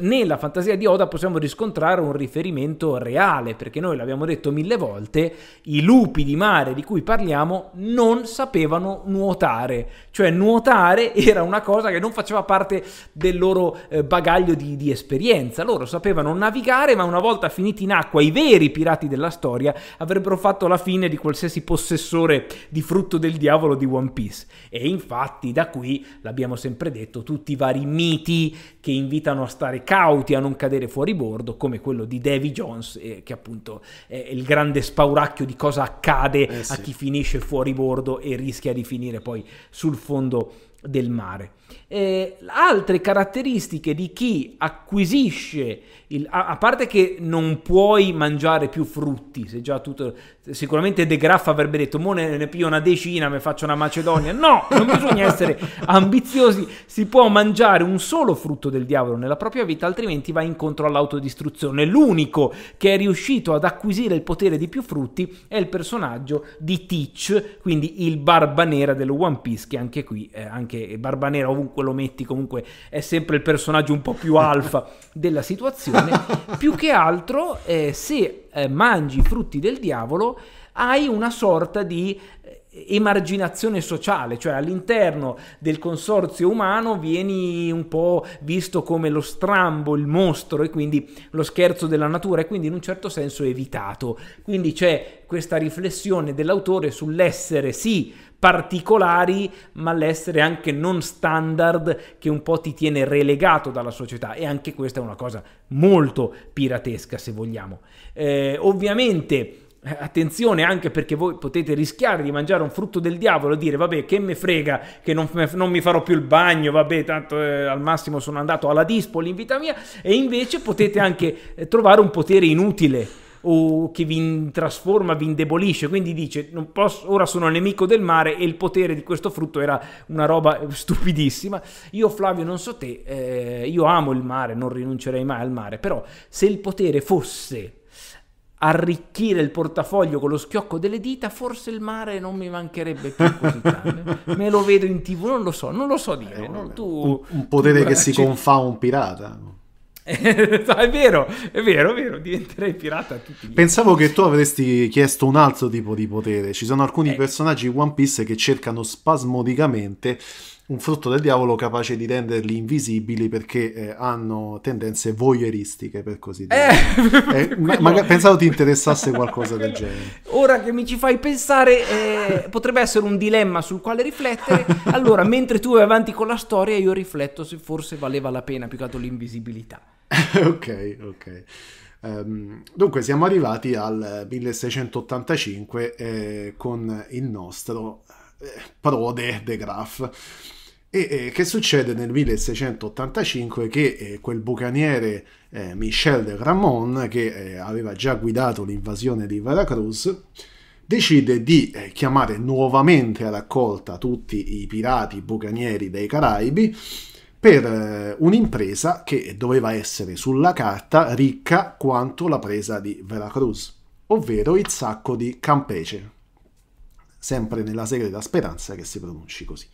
nella fantasia di Oda possiamo riscontrare un riferimento reale, perché noi l'abbiamo detto mille volte, i lupi di mare di cui parliamo non sapevano nuotare, cioè nuotare era una cosa che non faceva parte del loro eh, bagaglio di, di esperienza, loro sapevano navigare ma una volta finiti in acqua i veri pirati della storia avrebbero fatto la fine di qualsiasi possessore di frutto del diavolo di One Piece. E infatti da qui, l'abbiamo sempre detto, tutti i vari miti che invitano a stare cauti, a non cadere fuori bordo, come quello di Davy Jones, eh, che appunto è il grande spauracchio di cosa accade eh sì. a chi finisce fuori bordo e rischia di finire poi sul fondo del mare. Eh, altre caratteristiche di chi acquisisce, il, a, a, parte che non puoi mangiare più frutti, se già tutto, sicuramente De Graff avrebbe detto, mo ne, ne pio una decina, me faccio una Macedonia, no, non bisogna essere ambiziosi, si può mangiare un solo frutto del diavolo nella propria vita, altrimenti va incontro all'autodistruzione. L'unico che è riuscito ad acquisire il potere di più frutti è il personaggio di Teach, quindi il Barba Nera dello One Piece, che anche qui, eh, anche Barba Nera o ovunque lo metti, comunque è sempre il personaggio un po' più alfa della situazione. Più che altro, eh, se eh, mangi i frutti del diavolo, hai una sorta di emarginazione sociale, cioè all'interno del consorzio umano vieni un po' visto come lo strambo, il mostro e quindi lo scherzo della natura e quindi in un certo senso evitato. Quindi c'è questa riflessione dell'autore sull'essere sì particolari, ma l'essere anche non standard che un po' ti tiene relegato dalla società e anche questa è una cosa molto piratesca se vogliamo. Eh, ovviamente eh, attenzione anche perché voi potete rischiare di mangiare un frutto del diavolo e dire vabbè che me frega che non, non mi farò più il bagno vabbè tanto eh, al massimo sono andato alla Dispoli in vita mia e invece potete anche eh, trovare un potere inutile o che vi trasforma, vi indebolisce, quindi dice posso, ora sono nemico del mare e il potere di questo frutto era una roba eh, stupidissima. Io Flavio non so te, eh, io amo il mare, non rinuncerei mai al mare, però se il potere fosse arricchire il portafoglio con lo schiocco delle dita, forse il mare non mi mancherebbe più così tanto. Me lo vedo in tv, non lo so, non lo so dire. Eh, oh, tu, un, un potere tu, che si confà un pirata. è vero, è vero, è vero, diventerei pirata tutti Pensavo che tu avresti chiesto un altro tipo di potere. Ci sono alcuni eh. personaggi One Piece che cercano spasmodicamente un frutto del diavolo capace di renderli invisibili perché eh, hanno tendenze voyeuristiche, per così dire. Eh, eh, ma, ma, pensavo ti interessasse qualcosa del genere. Ora che mi ci fai pensare, eh, potrebbe essere un dilemma sul quale riflettere. Allora, mentre tu vai avanti con la storia, io rifletto se forse valeva la pena più che altro l'invisibilità. ok, ok. Um, dunque siamo arrivati al 1685 eh, con il nostro eh, Prode de Graaf e eh, che succede nel 1685 che eh, quel bucaniere eh, Michel de Ramon, che eh, aveva già guidato l'invasione di Veracruz, decide di eh, chiamare nuovamente a raccolta tutti i pirati bucanieri dei Caraibi per eh, un'impresa che doveva essere sulla carta ricca quanto la presa di Veracruz, ovvero il sacco di Campece, sempre nella segreta speranza che si pronunci così.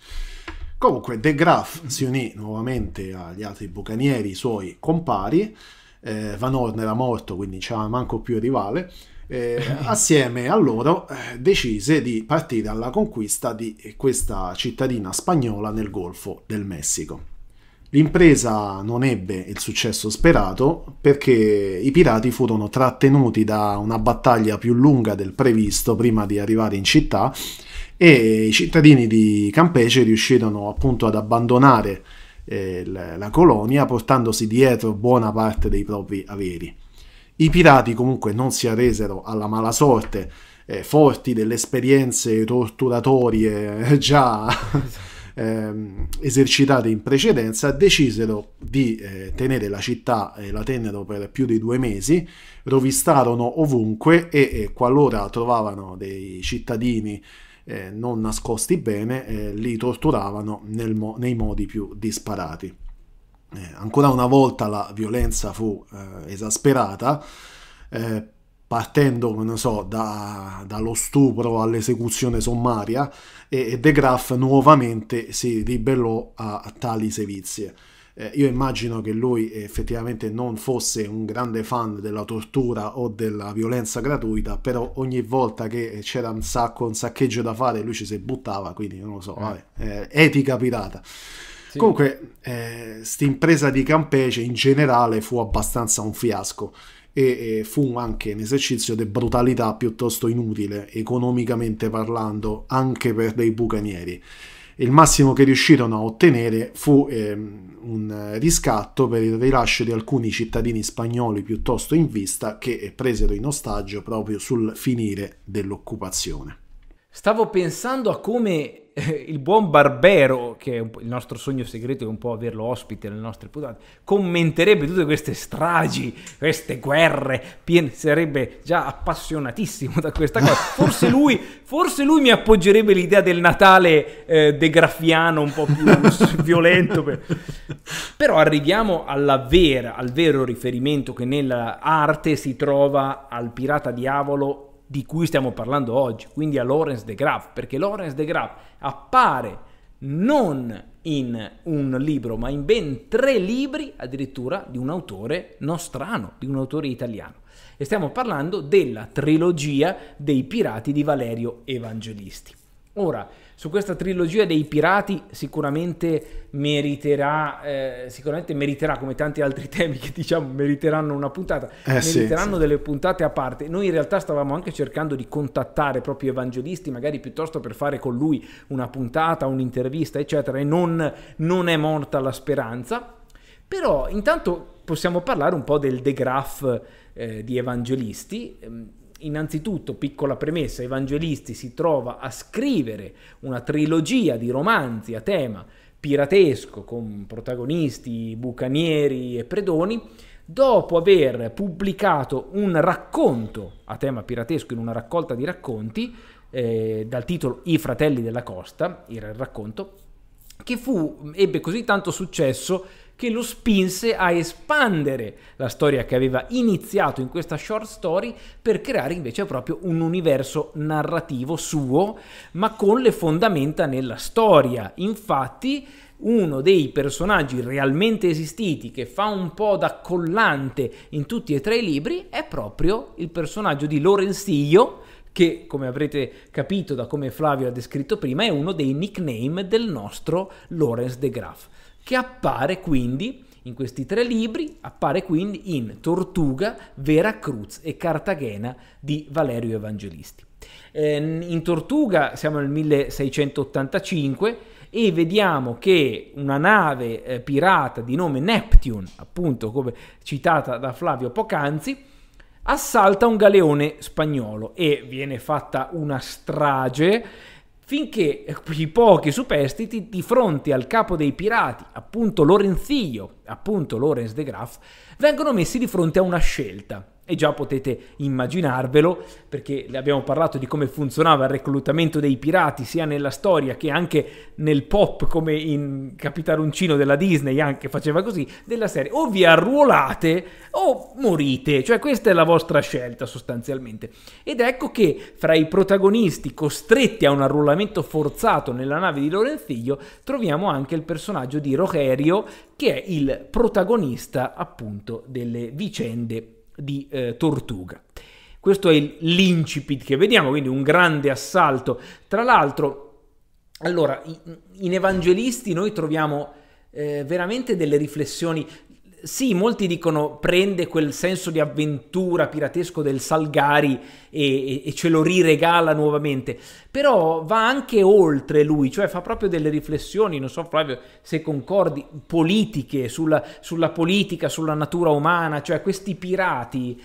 Comunque De Graaf si unì nuovamente agli altri bucanieri suoi compari, eh, Van Horn era morto quindi c'era manco più rivale, eh, assieme a loro eh, decise di partire alla conquista di questa cittadina spagnola nel Golfo del Messico. L'impresa non ebbe il successo sperato perché i pirati furono trattenuti da una battaglia più lunga del previsto prima di arrivare in città e i cittadini di Campeche riuscirono appunto ad abbandonare eh, la colonia portandosi dietro buona parte dei propri averi. I pirati comunque non si arresero alla mala sorte, eh, forti delle esperienze torturatorie eh, già ehm, esercitate in precedenza, decisero di eh, tenere la città e eh, la tennero per più di due mesi, rovistarono ovunque e, e eh, qualora trovavano dei cittadini eh, non nascosti bene, eh, li torturavano mo- nei modi più disparati. Eh, ancora una volta la violenza fu eh, esasperata, eh, partendo so, da, dallo stupro all'esecuzione sommaria e, e De Graaf nuovamente si ribellò a, a tali sevizie. Eh, io immagino che lui effettivamente non fosse un grande fan della tortura o della violenza gratuita, però ogni volta che c'era un sacco, un saccheggio da fare, lui ci si buttava, quindi non lo so, eh. vabbè, eh, etica pirata. Sì. Comunque, eh, st'impresa di Campece in generale fu abbastanza un fiasco e, e fu anche un esercizio di brutalità piuttosto inutile, economicamente parlando, anche per dei bucanieri il massimo che riuscirono a ottenere fu ehm, un riscatto per il rilascio di alcuni cittadini spagnoli piuttosto in vista che presero in ostaggio proprio sul finire dell'occupazione. Stavo pensando a come eh, il buon Barbero, che è il nostro sogno segreto è un po' averlo ospite nelle nostre puntate, commenterebbe tutte queste stragi, queste guerre, pien- sarebbe già appassionatissimo da questa cosa. Forse lui, forse lui mi appoggerebbe l'idea del Natale eh, de Graffiano un po' più violento. Per... Però arriviamo alla vera, al vero riferimento che nell'arte si trova al pirata diavolo di cui stiamo parlando oggi, quindi a Lawrence de Graaf, perché Lawrence de Graaf appare non in un libro, ma in ben tre libri addirittura di un autore nostrano, di un autore italiano. E stiamo parlando della trilogia dei pirati di Valerio Evangelisti. Ora, su questa trilogia dei pirati sicuramente meriterà, eh, sicuramente meriterà come tanti altri temi che diciamo meriteranno una puntata, eh, meriteranno sì, delle puntate a parte. Noi in realtà stavamo anche cercando di contattare proprio evangelisti, magari piuttosto per fare con lui una puntata, un'intervista, eccetera, e non, non è morta la speranza. Però intanto possiamo parlare un po' del degraf eh, di evangelisti ehm, innanzitutto, piccola premessa, Evangelisti si trova a scrivere una trilogia di romanzi a tema piratesco con protagonisti bucanieri e predoni, dopo aver pubblicato un racconto a tema piratesco in una raccolta di racconti eh, dal titolo I fratelli della costa, era il racconto, che fu, ebbe così tanto successo che lo spinse a espandere la storia che aveva iniziato in questa short story per creare invece proprio un universo narrativo suo, ma con le fondamenta nella storia. Infatti, uno dei personaggi realmente esistiti che fa un po' da collante in tutti e tre i libri è proprio il personaggio di Lorenzio che come avrete capito da come Flavio ha descritto prima è uno dei nickname del nostro Lawrence de Graaf che appare quindi in questi tre libri, appare quindi in Tortuga, Veracruz e Cartagena di Valerio Evangelisti. Ehm, in Tortuga siamo nel 1685 e vediamo che una nave eh, pirata di nome Neptune, appunto come citata da Flavio Pocanzi, assalta un galeone spagnolo e viene fatta una strage finché i pochi superstiti di fronte al capo dei pirati, appunto Lorenzio, appunto Lorenz de Graaf, vengono messi di fronte a una scelta. E già potete immaginarvelo, perché abbiamo parlato di come funzionava il reclutamento dei pirati sia nella storia che anche nel pop, come in Capitaroncino della Disney, anche faceva così, della serie. O vi arruolate o morite, cioè questa è la vostra scelta sostanzialmente. Ed ecco che fra i protagonisti costretti a un arruolamento forzato nella nave di Lorenziglio troviamo anche il personaggio di Rogerio, che è il protagonista appunto delle vicende di eh, Tortuga. Questo è l'incipit che vediamo, quindi un grande assalto. Tra l'altro, allora, in Evangelisti noi troviamo eh, veramente delle riflessioni sì, molti dicono prende quel senso di avventura piratesco del Salgari e, e, e, ce lo riregala nuovamente, però va anche oltre lui, cioè fa proprio delle riflessioni, non so Flavio se concordi, politiche sulla, sulla politica, sulla natura umana, cioè questi pirati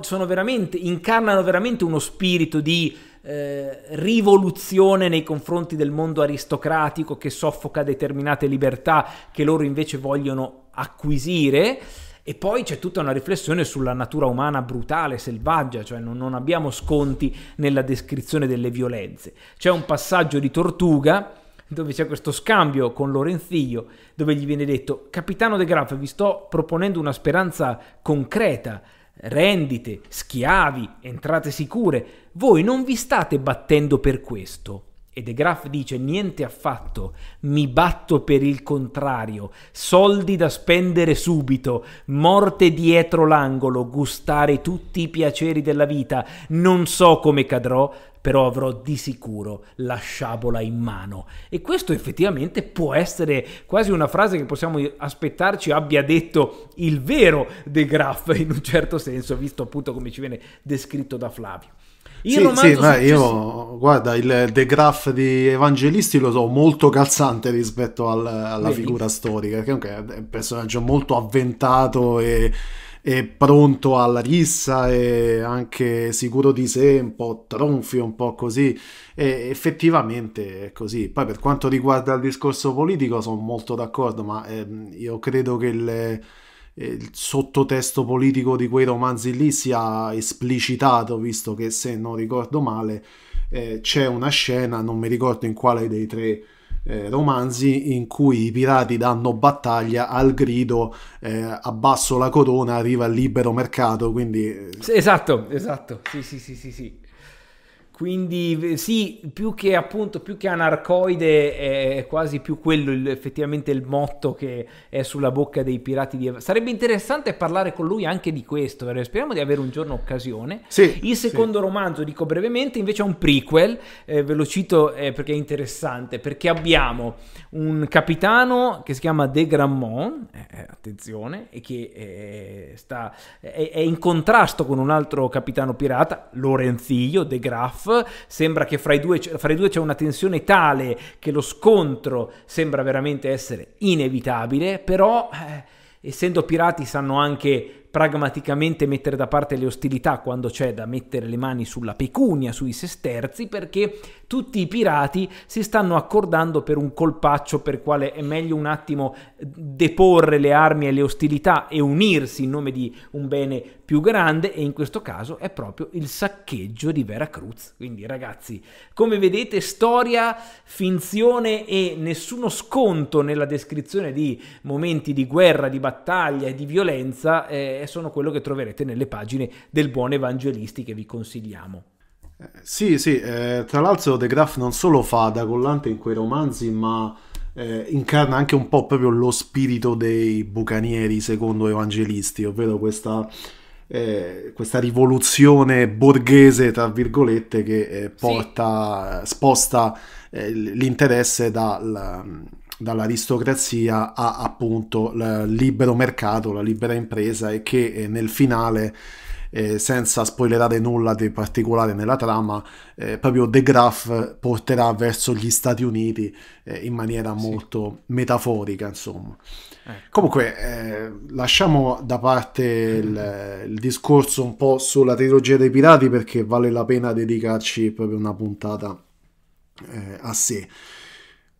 sono veramente, incarnano veramente uno spirito di... Eh, rivoluzione nei confronti del mondo aristocratico che soffoca determinate libertà che loro invece vogliono acquisire. E poi c'è tutta una riflessione sulla natura umana brutale, selvaggia, cioè non, non abbiamo sconti nella descrizione delle violenze. C'è un passaggio di Tortuga dove c'è questo scambio con Lorenzio, dove gli viene detto, capitano De Graff, vi sto proponendo una speranza concreta, rendite, schiavi, entrate sicure, voi non vi state battendo per questo, e De Graaf dice niente affatto, mi batto per il contrario, soldi da spendere subito, morte dietro l'angolo, gustare tutti i piaceri della vita, non so come cadrò, però avrò di sicuro la sciabola in mano. E questo effettivamente può essere quasi una frase che possiamo aspettarci abbia detto il vero De Graaf in un certo senso, visto appunto come ci viene descritto da Flavio. Il sì, romanzo sì, successivo... io, guarda, il The Graph di Evangelisti lo so molto calzante rispetto al, alla Vedi. figura storica, che è un personaggio molto avventato e, e, pronto alla rissa e anche sicuro di sé, un po' tronfio, un po' così. E effettivamente è così. Poi per quanto riguarda il discorso politico sono molto d'accordo, ma ehm, io credo che le il sottotesto politico di quei romanzi lì sia esplicitato, visto che se non ricordo male eh, c'è una scena, non mi ricordo in quale dei tre eh, romanzi, in cui i pirati danno battaglia al grido eh, abbasso la corona, arriva il libero mercato, quindi... Eh, esatto, esatto, sì sì sì sì, sì. Quindi sì, più che appunto, più che anarcoide è quasi più quello il, effettivamente il motto che è sulla bocca dei pirati di Eva. Sarebbe interessante parlare con lui anche di questo, speriamo di avere un giorno occasione. Sì, il secondo sì. romanzo, dico brevemente, invece è un prequel, eh, ve lo cito eh, perché è interessante, perché abbiamo un capitano che si chiama De Grammont, eh, eh attenzione, e che eh, sta, è, è in contrasto con un altro capitano pirata, Lorenziglio De Graff, sembra che fra i, due, fra i due c'è una tensione tale che lo scontro sembra veramente essere inevitabile, però eh, essendo pirati sanno anche pragmaticamente mettere da parte le ostilità quando c'è da mettere le mani sulla pecunia, sui sesterzi, perché tutti i pirati si stanno accordando per un colpaccio per quale è meglio un attimo deporre le armi e le ostilità e unirsi in nome di un bene più grande e in questo caso è proprio il saccheggio di Veracruz. Quindi ragazzi, come vedete storia, finzione e nessuno sconto nella descrizione di momenti di guerra, di battaglia e di violenza eh, sono quello che troverete nelle pagine del Buon Evangelisti che vi consigliamo. Eh, sì, sì, eh, tra l'altro De Graaf non solo fa da collante in quei romanzi, ma eh, incarna anche un po' proprio lo spirito dei bucanieri secondo Evangelisti, ovvero questa, eh, questa rivoluzione borghese, tra virgolette, che eh, porta, sì. sposta eh, l'interesse dal dall'aristocrazia a appunto il libero mercato, la libera impresa e che eh, nel finale, eh, senza spoilerare nulla di particolare nella trama, eh, proprio De Graaf porterà verso gli Stati Uniti eh, in maniera sì. molto metaforica, insomma. Ecco. Comunque, eh, lasciamo da parte il, il discorso un po' sulla trilogia dei pirati perché vale la pena dedicarci proprio una puntata eh, a sé.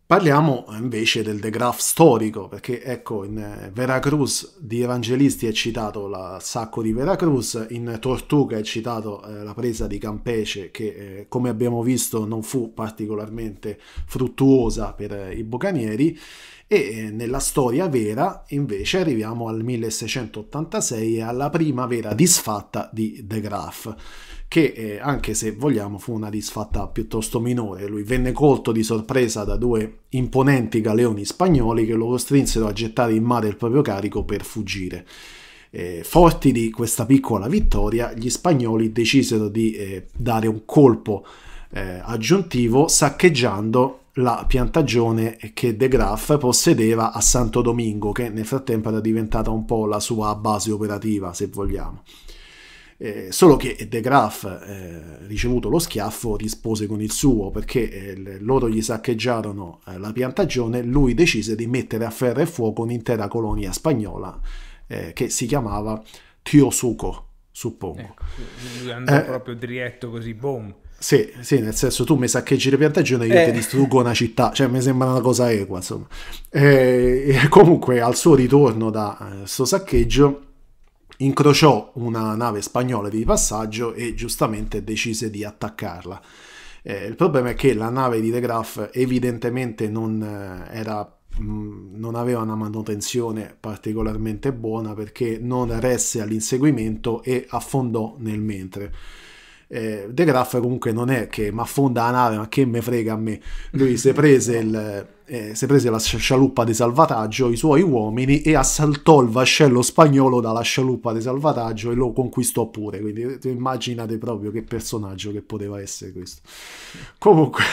Parliamo invece del De Graaf storico, perché ecco, in eh, Veracruz di Evangelisti è citato il sacco di Veracruz, in Tortuga è citato eh, la presa di Campece che eh, come abbiamo visto non fu particolarmente fruttuosa per eh, i bucanieri e eh, nella storia vera invece arriviamo al 1686 e alla prima vera disfatta di De Graaf che eh, anche se vogliamo fu una disfatta piuttosto minore. Lui venne colto di sorpresa da due imponenti galeoni spagnoli che lo costrinsero a gettare in mare il proprio carico per fuggire. Eh, forti di questa piccola vittoria, gli spagnoli decisero di eh, dare un colpo eh, aggiuntivo saccheggiando la piantagione che De Graaf possedeva a Santo Domingo, che nel frattempo era diventata un po' la sua base operativa, se vogliamo. Eh, solo che De Graaf, eh, ricevuto lo schiaffo, rispose con il suo perché eh, loro gli saccheggiarono eh, la piantagione, lui decise di mettere a ferro e fuoco un'intera colonia spagnola eh, che si chiamava Tiosuco, suppongo. Ecco, lui andò eh, proprio diretto così, boom. Sì, sì, nel senso tu mi saccheggi le piantagioni e io eh. ti distruggo una città, cioè mi sembra una cosa equa, insomma. E, comunque al suo ritorno da questo saccheggio incrociò una nave spagnola di passaggio e giustamente decise di attaccarla. Eh, il problema è che la nave di De Graaf evidentemente non, eh, era, mh, mm, non aveva una manutenzione particolarmente buona perché non resse all'inseguimento e affondò nel mentre. Eh, De Graaf comunque non è che mi affonda la nave, ma che me frega a me. Lui si prese il eh, si prese la scialuppa di salvataggio, i suoi uomini, e assaltò il vascello spagnolo dalla scialuppa di salvataggio e lo conquistò pure. Quindi eh, immaginate proprio che personaggio che poteva essere questo. Comunque,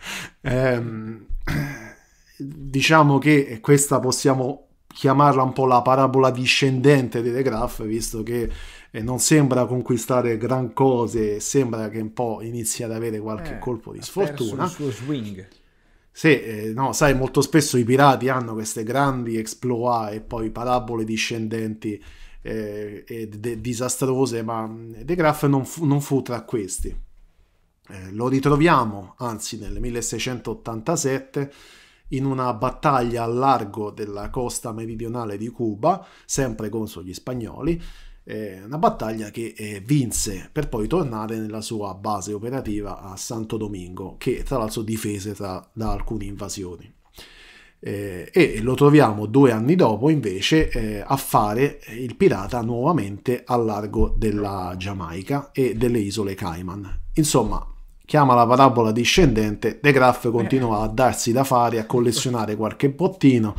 ehm, diciamo che questa possiamo chiamarla un po' la parabola discendente di De Graaf, visto che eh, non sembra conquistare gran cose, sembra che un po' inizi ad avere qualche eh, colpo di sfortuna. Ha perso il suo swing sì, eh, no, sai, molto spesso i pirati hanno queste grandi exploit e poi parabole discendenti eh, e de- disastrose, ma mm, De Graaf non fu, non fu tra questi. Eh, lo ritroviamo, anzi, nel 1687 in una battaglia al largo della costa meridionale di Cuba, sempre contro gli spagnoli, eh, una battaglia che eh, vinse per poi tornare nella sua base operativa a Santo Domingo, che tra l'altro difese tra, da alcune invasioni. Eh, e lo troviamo due anni dopo invece eh, a fare il pirata nuovamente al largo della Giamaica e delle isole Cayman. Insomma, chiama la parabola discendente, De Graff continua a darsi da fare, a collezionare qualche bottino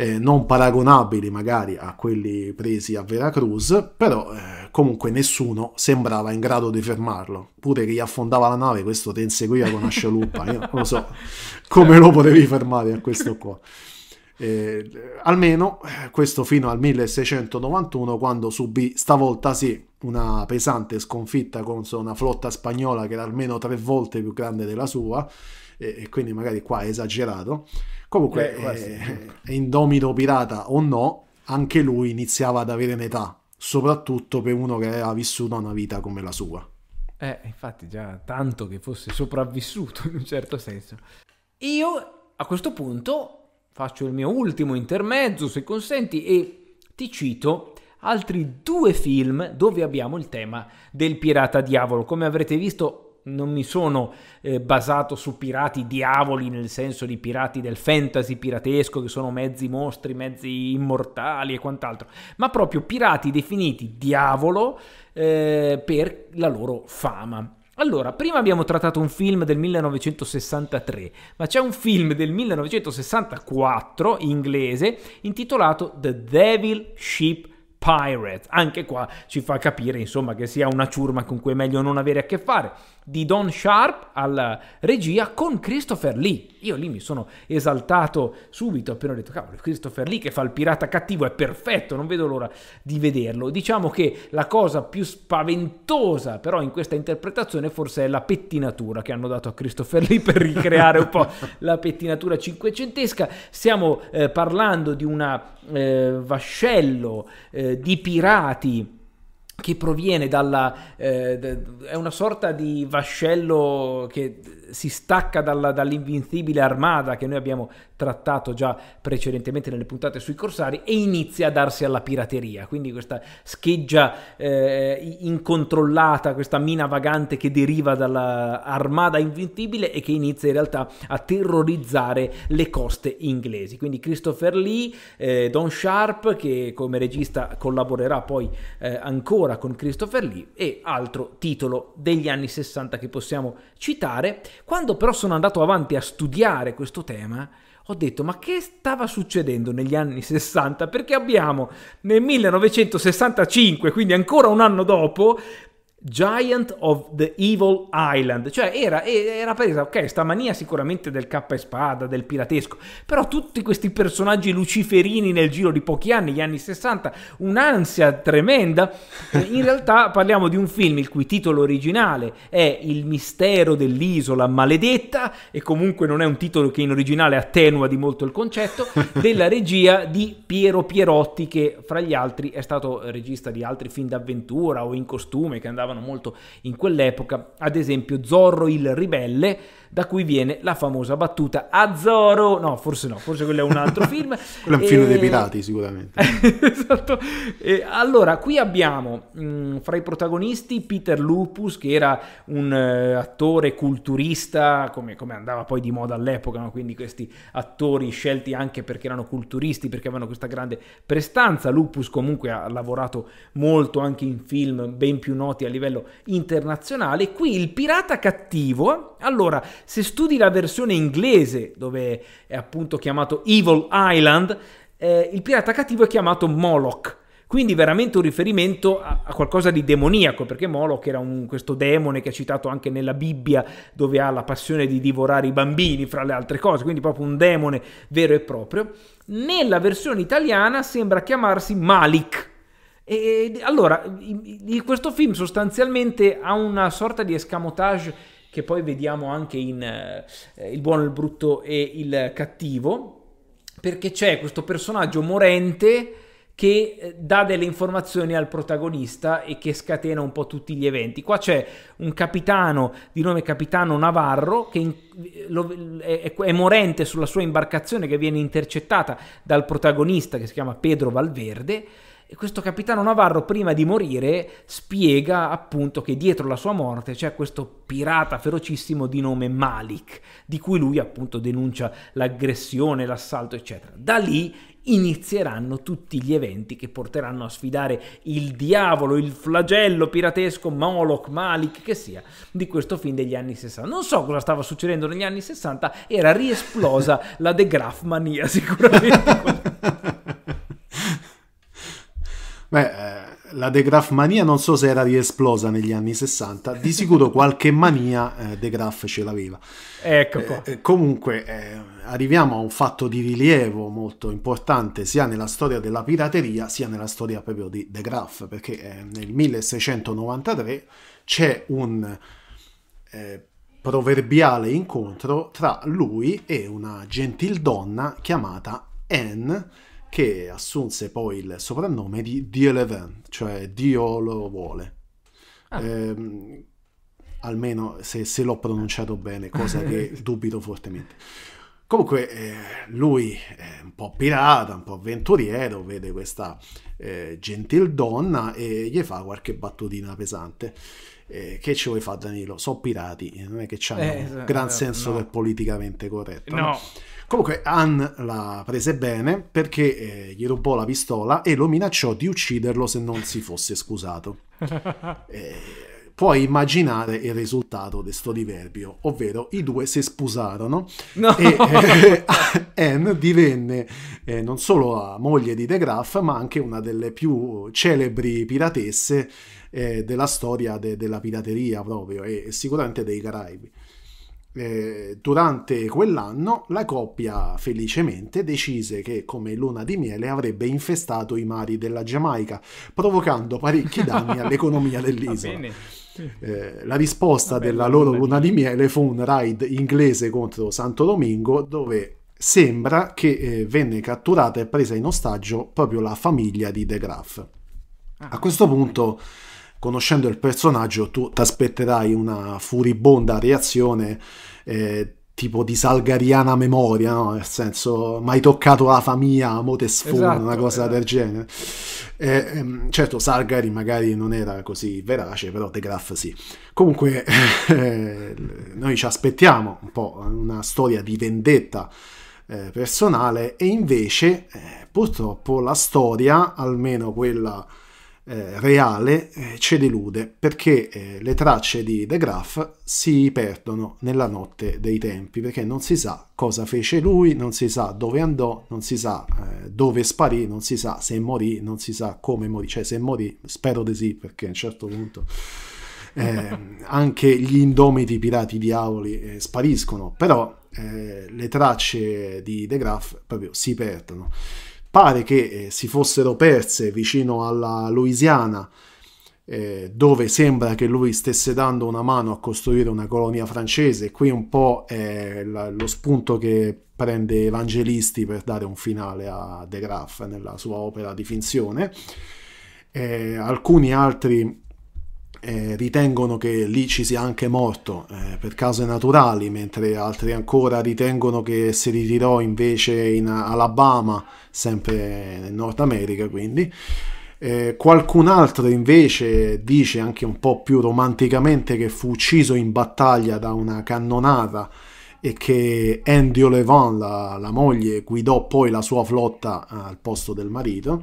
eh, non paragonabili magari a quelli presi a Veracruz, però eh, comunque nessuno sembrava in grado di fermarlo. Pure che gli affondava la nave, questo te inseguiva con una scialuppa, io non lo so come lo certo. potevi fermare a questo qua. Eh, almeno eh, questo fino al 1691 quando subì stavolta sì una pesante sconfitta contro una flotta spagnola che era almeno tre volte più grande della sua e, e quindi magari qua è esagerato Comunque, Beh, eh, eh, Indomito Pirata o no, anche lui iniziava ad avere un'età, soprattutto per uno che aveva vissuto una vita come la sua. Eh, infatti già tanto che fosse sopravvissuto in un certo senso. Io a questo punto faccio il mio ultimo intermezzo, se consenti, e ti cito altri due film dove abbiamo il tema del pirata diavolo. Come avrete visto, non mi sono eh, basato su pirati diavoli nel senso di pirati del fantasy piratesco che sono mezzi mostri, mezzi immortali e quant'altro, ma proprio pirati definiti diavolo eh, per la loro fama. Allora, prima abbiamo trattato un film del 1963, ma c'è un film del 1964 inglese intitolato The Devil Ship Pirate. Anche qua ci fa capire, insomma, che sia una ciurma con cui è meglio non avere a che fare di Don Sharp alla regia con Christopher Lee. Io lì mi sono esaltato subito appena ho detto cavolo, Christopher Lee che fa il pirata cattivo è perfetto, non vedo l'ora di vederlo. Diciamo che la cosa più spaventosa però in questa interpretazione forse è la pettinatura che hanno dato a Christopher Lee per ricreare un po' la pettinatura cinquecentesca. Stiamo eh, parlando di un eh, vascello eh, di pirati che proviene dalla... Eh, è una sorta di vascello che si stacca dalla, dall'invincibile armata che noi abbiamo trattato già precedentemente nelle puntate sui corsari e inizia a darsi alla pirateria, quindi questa scheggia eh, incontrollata, questa mina vagante che deriva dall'armata invincibile e che inizia in realtà a terrorizzare le coste inglesi. Quindi Christopher Lee, eh, Don Sharp che come regista collaborerà poi eh, ancora con Christopher Lee e altro titolo degli anni 60 che possiamo citare quando però sono andato avanti a studiare questo tema, ho detto ma che stava succedendo negli anni 60? Perché abbiamo nel 1965, quindi ancora un anno dopo, Giant of the Evil Island, cioè era, era presa, ok, sta mania sicuramente del K spada, del piratesco, però tutti questi personaggi luciferini nel giro di pochi anni, gli anni 60, un'ansia tremenda. In realtà parliamo di un film il cui titolo originale è Il mistero dell'isola maledetta e comunque non è un titolo che in originale attenua di molto il concetto, della regia di Piero Pierotti che fra gli altri è stato regista di altri film d'avventura o in costume che andava andavano molto in quell'epoca, ad esempio Zorro il ribelle da cui viene la famosa battuta a Zoro, no forse no, forse quello è un altro film. quello è un film dei pirati sicuramente. esatto. E allora, qui abbiamo mh, mm, fra i protagonisti Peter Lupus che era un uh, attore culturista, come, come, andava poi di moda all'epoca, no? quindi questi attori scelti anche perché erano culturisti, perché avevano questa grande prestanza. Lupus comunque ha lavorato molto anche in film ben più noti a livello internazionale. Qui il pirata cattivo, allora se studi la versione inglese, dove è appunto chiamato Evil Island, eh, il pirata cattivo è chiamato Moloch. Quindi veramente un riferimento a, qualcosa di demoniaco, perché Moloch era un, questo demone che è citato anche nella Bibbia, dove ha la passione di divorare i bambini, fra le altre cose, quindi proprio un demone vero e proprio. Nella versione italiana sembra chiamarsi Malik. E, allora, questo film sostanzialmente ha una sorta di escamotage che poi vediamo anche in eh, Il buono, il brutto e il cattivo, perché c'è questo personaggio morente che eh, dà delle informazioni al protagonista e che scatena un po' tutti gli eventi. Qua c'è un capitano di nome Capitano Navarro che in, lo, è, è, morente sulla sua imbarcazione che viene intercettata dal protagonista che si chiama Pedro Valverde questo capitano Navarro, prima di morire, spiega appunto che dietro la sua morte c'è questo pirata ferocissimo di nome Malik, di cui lui appunto denuncia l'aggressione, l'assalto, eccetera. Da lì inizieranno tutti gli eventi che porteranno a sfidare il diavolo, il flagello piratesco, Moloch, Malik, che sia, di questo film degli anni 60. Non so cosa stava succedendo negli anni 60, era riesplosa la De Graaf mania sicuramente. Beh, eh, la De Graaf mania non so se era riesplosa negli anni 60, di sicuro qualche mania eh, De Graff ce l'aveva. Ecco eh, qua. Eh, comunque eh, arriviamo a un fatto di rilievo molto importante sia nella storia della pirateria sia nella storia proprio di De Graff, perché eh, nel 1693 c'è un proverbiale incontro tra lui e una gentildonna chiamata Anne che assunse poi il soprannome di Dio le cioè Dio lo vuole. Ah. Eh, almeno se, se, l'ho pronunciato bene, cosa che dubito fortemente. Comunque eh, lui è un po' pirata, un po' avventuriero, vede questa eh, gentil donna e gli fa qualche battutina pesante. Eh, che ci vuoi fare Danilo? So pirati, non è che c'hanno un eh, gran eh, senso no. del politicamente corretto. no? no? Comunque Han la prese bene perché eh, gli rubò la pistola e lo minacciò di ucciderlo se non si fosse scusato. eh, puoi immaginare il risultato di sto diverbio, ovvero i due si sposarono no. e eh, Anne divenne eh, non solo la moglie di De Graff ma anche una delle più celebri piratesse eh, della storia de- della pirateria proprio e sicuramente dei Caraibi eh, durante quell'anno la coppia felicemente decise che come luna di miele avrebbe infestato i mari della Giamaica, provocando parecchi danni all'economia dell'isola. Eh, la risposta bene, della loro luna di miele fu un raid inglese contro Santo Domingo dove sembra che eh, venne catturata e presa in ostaggio proprio la famiglia di De Graaf. Ah, A questo punto conoscendo il personaggio tu ti aspetterai una furibonda reazione eh, tipo di salgariana memoria, no? nel senso mai toccato la famiglia, mo te esatto, una cosa esatto. del genere. Eh, ehm, certo, Salgari magari non era così verace, però The Graaf sì. Comunque eh, noi ci aspettiamo un po' una storia di vendetta eh, personale e invece eh, purtroppo la storia, almeno quella eh, reale eh, ci delude perché eh, le tracce di De Graaf si perdono nella notte dei tempi perché non si sa cosa fece lui, non si sa dove andò, non si sa eh, dove sparì, non si sa se morì, non si sa come morì, cioè se morì spero di sì perché a un certo punto ehm, anche gli indomiti pirati diavoli eh, spariscono, però eh, le tracce di De Graaf proprio si perdono pare che eh, si fossero perse vicino alla Louisiana, eh, dove sembra che lui stesse dando una mano a costruire una colonia francese. Qui un po' è lo spunto che prende Evangelisti per dare un finale a De Graaf nella sua opera di finzione. Eh, alcuni altri eh, ritengono che lì ci sia anche morto eh, per cause naturali, mentre altri ancora ritengono che si ritirò invece in Alabama, sempre nel Nord America quindi. Eh, qualcun altro invece dice anche un po' più romanticamente che fu ucciso in battaglia da una cannonata e che Andy O'Levan, la, la moglie, guidò poi la sua flotta al posto del marito.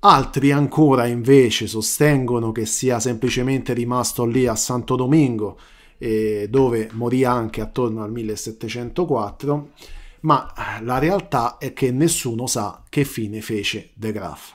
Altri ancora invece sostengono che sia semplicemente rimasto lì a Santo Domingo, eh, dove morì anche attorno al 1704, ma eh, la realtà è che nessuno sa che fine fece De Graaf.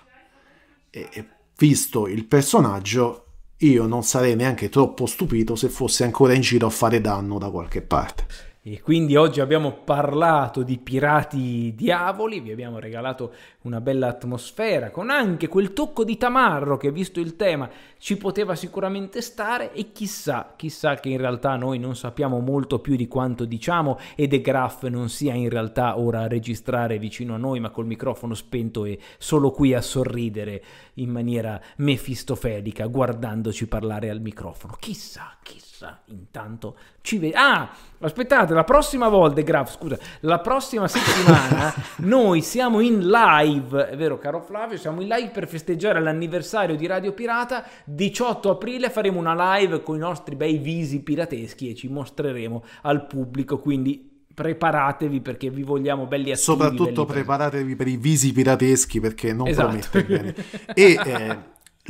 E, visto il personaggio, io non sarei neanche troppo stupito se fosse ancora in giro a fare danno da qualche parte. E quindi oggi abbiamo parlato di pirati diavoli, vi abbiamo regalato una bella atmosfera, con anche quel tocco di tamarro che visto il tema ci poteva sicuramente stare e chissà, chissà che in realtà noi non sappiamo molto più di quanto diciamo e De Graff non sia in realtà ora a registrare vicino a noi ma col microfono spento e solo qui a sorridere in maniera mefistofelica guardandoci parlare al microfono. Chissà, chissà, intanto ci vediamo. Ah, aspettate, la prossima volta, De Graff, scusa, la prossima settimana noi siamo in live live, è vero caro Flavio, siamo in live per festeggiare l'anniversario di Radio Pirata, 18 aprile faremo una live con i nostri bei visi pirateschi e ci mostreremo al pubblico, quindi preparatevi perché vi vogliamo belli attivi. Soprattutto belli preparatevi per i visi pirateschi perché non esatto. prometto bene. E eh,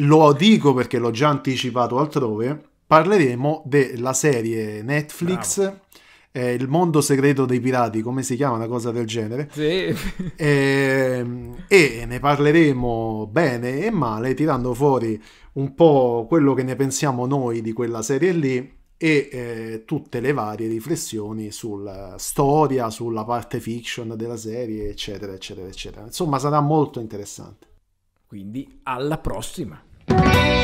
lo dico perché l'ho già anticipato altrove, parleremo della serie Netflix Bravo eh, Il mondo segreto dei pirati, come si chiama, una cosa del genere. Sì. E, ehm, e ne parleremo bene e male, tirando fuori un po' quello che ne pensiamo noi di quella serie lì e eh, tutte le varie riflessioni sulla eh, storia, sulla parte fiction della serie, eccetera, eccetera, eccetera. Insomma, sarà molto interessante. Quindi alla prossima.